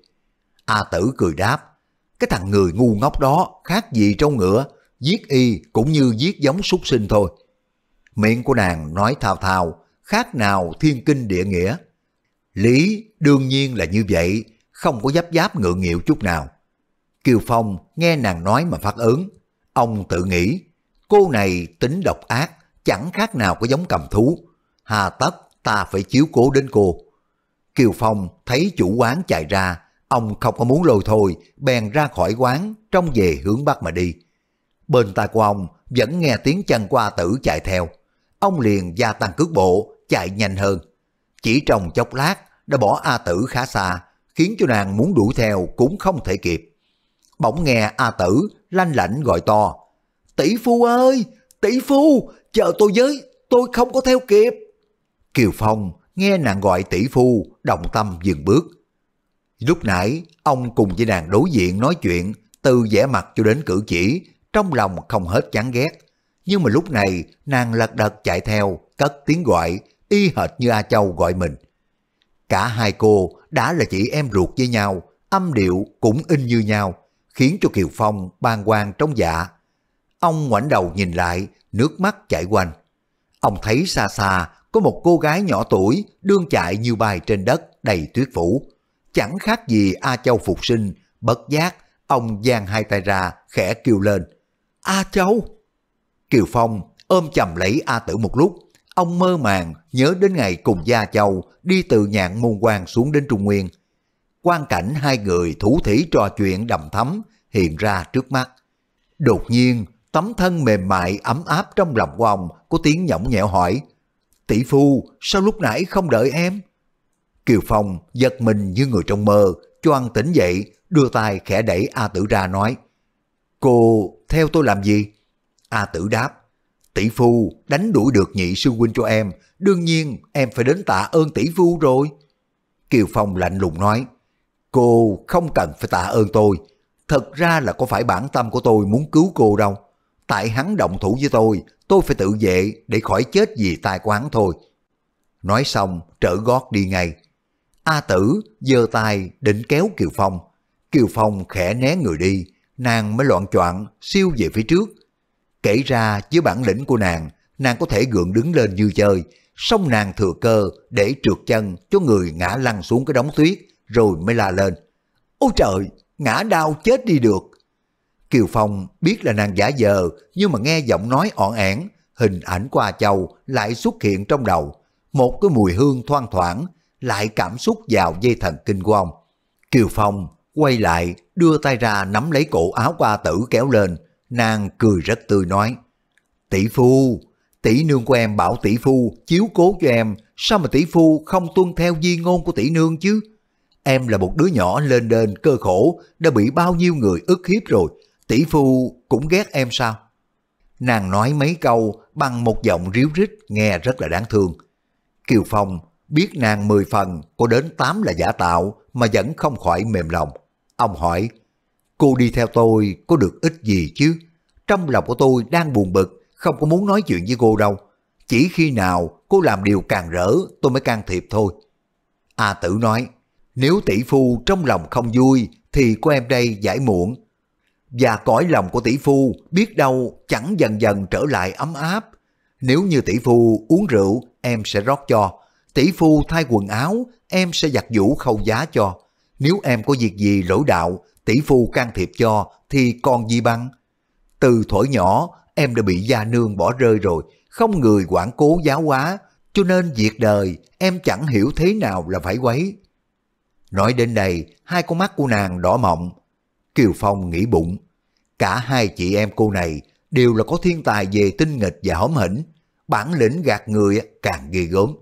A tử cười đáp, cái thằng người ngu ngốc đó khác gì trâu ngựa, giết y cũng như giết giống súc sinh thôi. Miệng của nàng nói thao thao, khác nào thiên kinh địa nghĩa. Lý đương nhiên là như vậy, không có giáp giáp ngượng nghịu chút nào. Kiều Phong nghe nàng nói mà phát ứng. Ông tự nghĩ, cô này tính độc ác, chẳng khác nào có giống cầm thú. Hà tất ta phải chiếu cố đến cô. Kiều Phong thấy chủ quán chạy ra, ông không có muốn lôi thôi, bèn ra khỏi quán, trông về hướng bắc mà đi. Bên tai của ông vẫn nghe tiếng chân qua tử chạy theo ông liền gia tăng cước bộ, chạy nhanh hơn. Chỉ trong chốc lát đã bỏ A Tử khá xa, khiến cho nàng muốn đuổi theo cũng không thể kịp. Bỗng nghe A Tử lanh lảnh gọi to, Tỷ phu ơi, tỷ phu, chờ tôi với, tôi không có theo kịp. Kiều Phong nghe nàng gọi tỷ phu, đồng tâm dừng bước. Lúc nãy, ông cùng với nàng đối diện nói chuyện, từ vẻ mặt cho đến cử chỉ, trong lòng không hết chán ghét nhưng mà lúc này nàng lật đật chạy theo, cất tiếng gọi, y hệt như A Châu gọi mình. Cả hai cô đã là chị em ruột với nhau, âm điệu cũng in như nhau, khiến cho Kiều Phong ban quan trong dạ. Ông ngoảnh đầu nhìn lại, nước mắt chảy quanh. Ông thấy xa xa có một cô gái nhỏ tuổi đương chạy như bay trên đất đầy tuyết phủ. Chẳng khác gì A Châu phục sinh, bất giác, ông giang hai tay ra, khẽ kêu lên. A Châu! Kiều Phong ôm chầm lấy A Tử một lúc, ông mơ màng nhớ đến ngày cùng Gia Châu đi từ nhạn môn quan xuống đến Trung Nguyên. quang cảnh hai người thủ thỉ trò chuyện đầm thắm hiện ra trước mắt. Đột nhiên, tấm thân mềm mại ấm áp trong lòng của ông có tiếng nhõng nhẽo hỏi tỷ phu sao lúc nãy không đợi em kiều phong giật mình như người trong mơ choan tỉnh dậy đưa tay khẽ đẩy a tử ra nói cô theo tôi làm gì A tử đáp, tỷ phu đánh đuổi được nhị sư huynh cho em, đương nhiên em phải đến tạ ơn tỷ phu rồi. Kiều Phong lạnh lùng nói, cô không cần phải tạ ơn tôi, thật ra là có phải bản tâm của tôi muốn cứu cô đâu. Tại hắn động thủ với tôi, tôi phải tự vệ để khỏi chết vì tai của hắn thôi. Nói xong, trở gót đi ngay. A tử giơ tay định kéo Kiều Phong. Kiều Phong khẽ né người đi, nàng mới loạn choạng siêu về phía trước, Kể ra với bản lĩnh của nàng, nàng có thể gượng đứng lên như chơi, xong nàng thừa cơ để trượt chân cho người ngã lăn xuống cái đống tuyết rồi mới la lên. Ôi trời, ngã đau chết đi được. Kiều Phong biết là nàng giả dờ nhưng mà nghe giọng nói ọn ẻn, hình ảnh qua A Châu lại xuất hiện trong đầu. Một cái mùi hương thoang thoảng lại cảm xúc vào dây thần kinh của ông. Kiều Phong quay lại đưa tay ra nắm lấy cổ áo qua tử kéo lên Nàng cười rất tươi nói, tỷ phu, tỷ nương của em bảo tỷ phu chiếu cố cho em, sao mà tỷ phu không tuân theo di ngôn của tỷ nương chứ? Em là một đứa nhỏ lên đền cơ khổ, đã bị bao nhiêu người ức hiếp rồi, tỷ phu cũng ghét em sao? Nàng nói mấy câu bằng một giọng ríu rít nghe rất là đáng thương. Kiều Phong biết nàng 10 phần có đến 8 là giả tạo mà vẫn không khỏi mềm lòng. Ông hỏi, Cô đi theo tôi có được ích gì chứ? Trong lòng của tôi đang buồn bực, không có muốn nói chuyện với cô đâu. Chỉ khi nào cô làm điều càng rỡ tôi mới can thiệp thôi. A tử nói, nếu tỷ phu trong lòng không vui thì cô em đây giải muộn. Và cõi lòng của tỷ phu biết đâu chẳng dần dần trở lại ấm áp. Nếu như tỷ phu uống rượu em sẽ rót cho. Tỷ phu thay quần áo em sẽ giặt vũ khâu giá cho. Nếu em có việc gì lỗi đạo tỷ phu can thiệp cho thì còn gì bằng. Từ thổi nhỏ, em đã bị gia nương bỏ rơi rồi, không người quản cố giáo hóa, cho nên việc đời em chẳng hiểu thế nào là phải quấy. Nói đến đây, hai con mắt của nàng đỏ mọng. Kiều Phong nghĩ bụng, cả hai chị em cô này đều là có thiên tài về tinh nghịch và hóm hỉnh, bản lĩnh gạt người càng ghê gớm.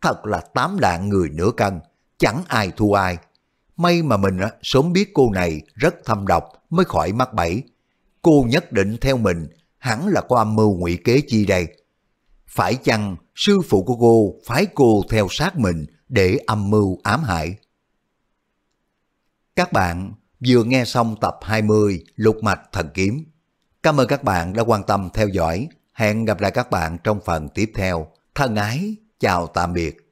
Thật là tám lạng người nửa cân, chẳng ai thua ai. May mà mình sớm biết cô này rất thâm độc mới khỏi mắc bẫy. Cô nhất định theo mình, hẳn là có âm mưu ngụy kế chi đây. Phải chăng sư phụ của cô phái cô theo sát mình để âm mưu ám hại? Các bạn vừa nghe xong tập 20 Lục Mạch Thần Kiếm. Cảm ơn các bạn đã quan tâm theo dõi. Hẹn gặp lại các bạn trong phần tiếp theo. Thân ái, chào tạm biệt.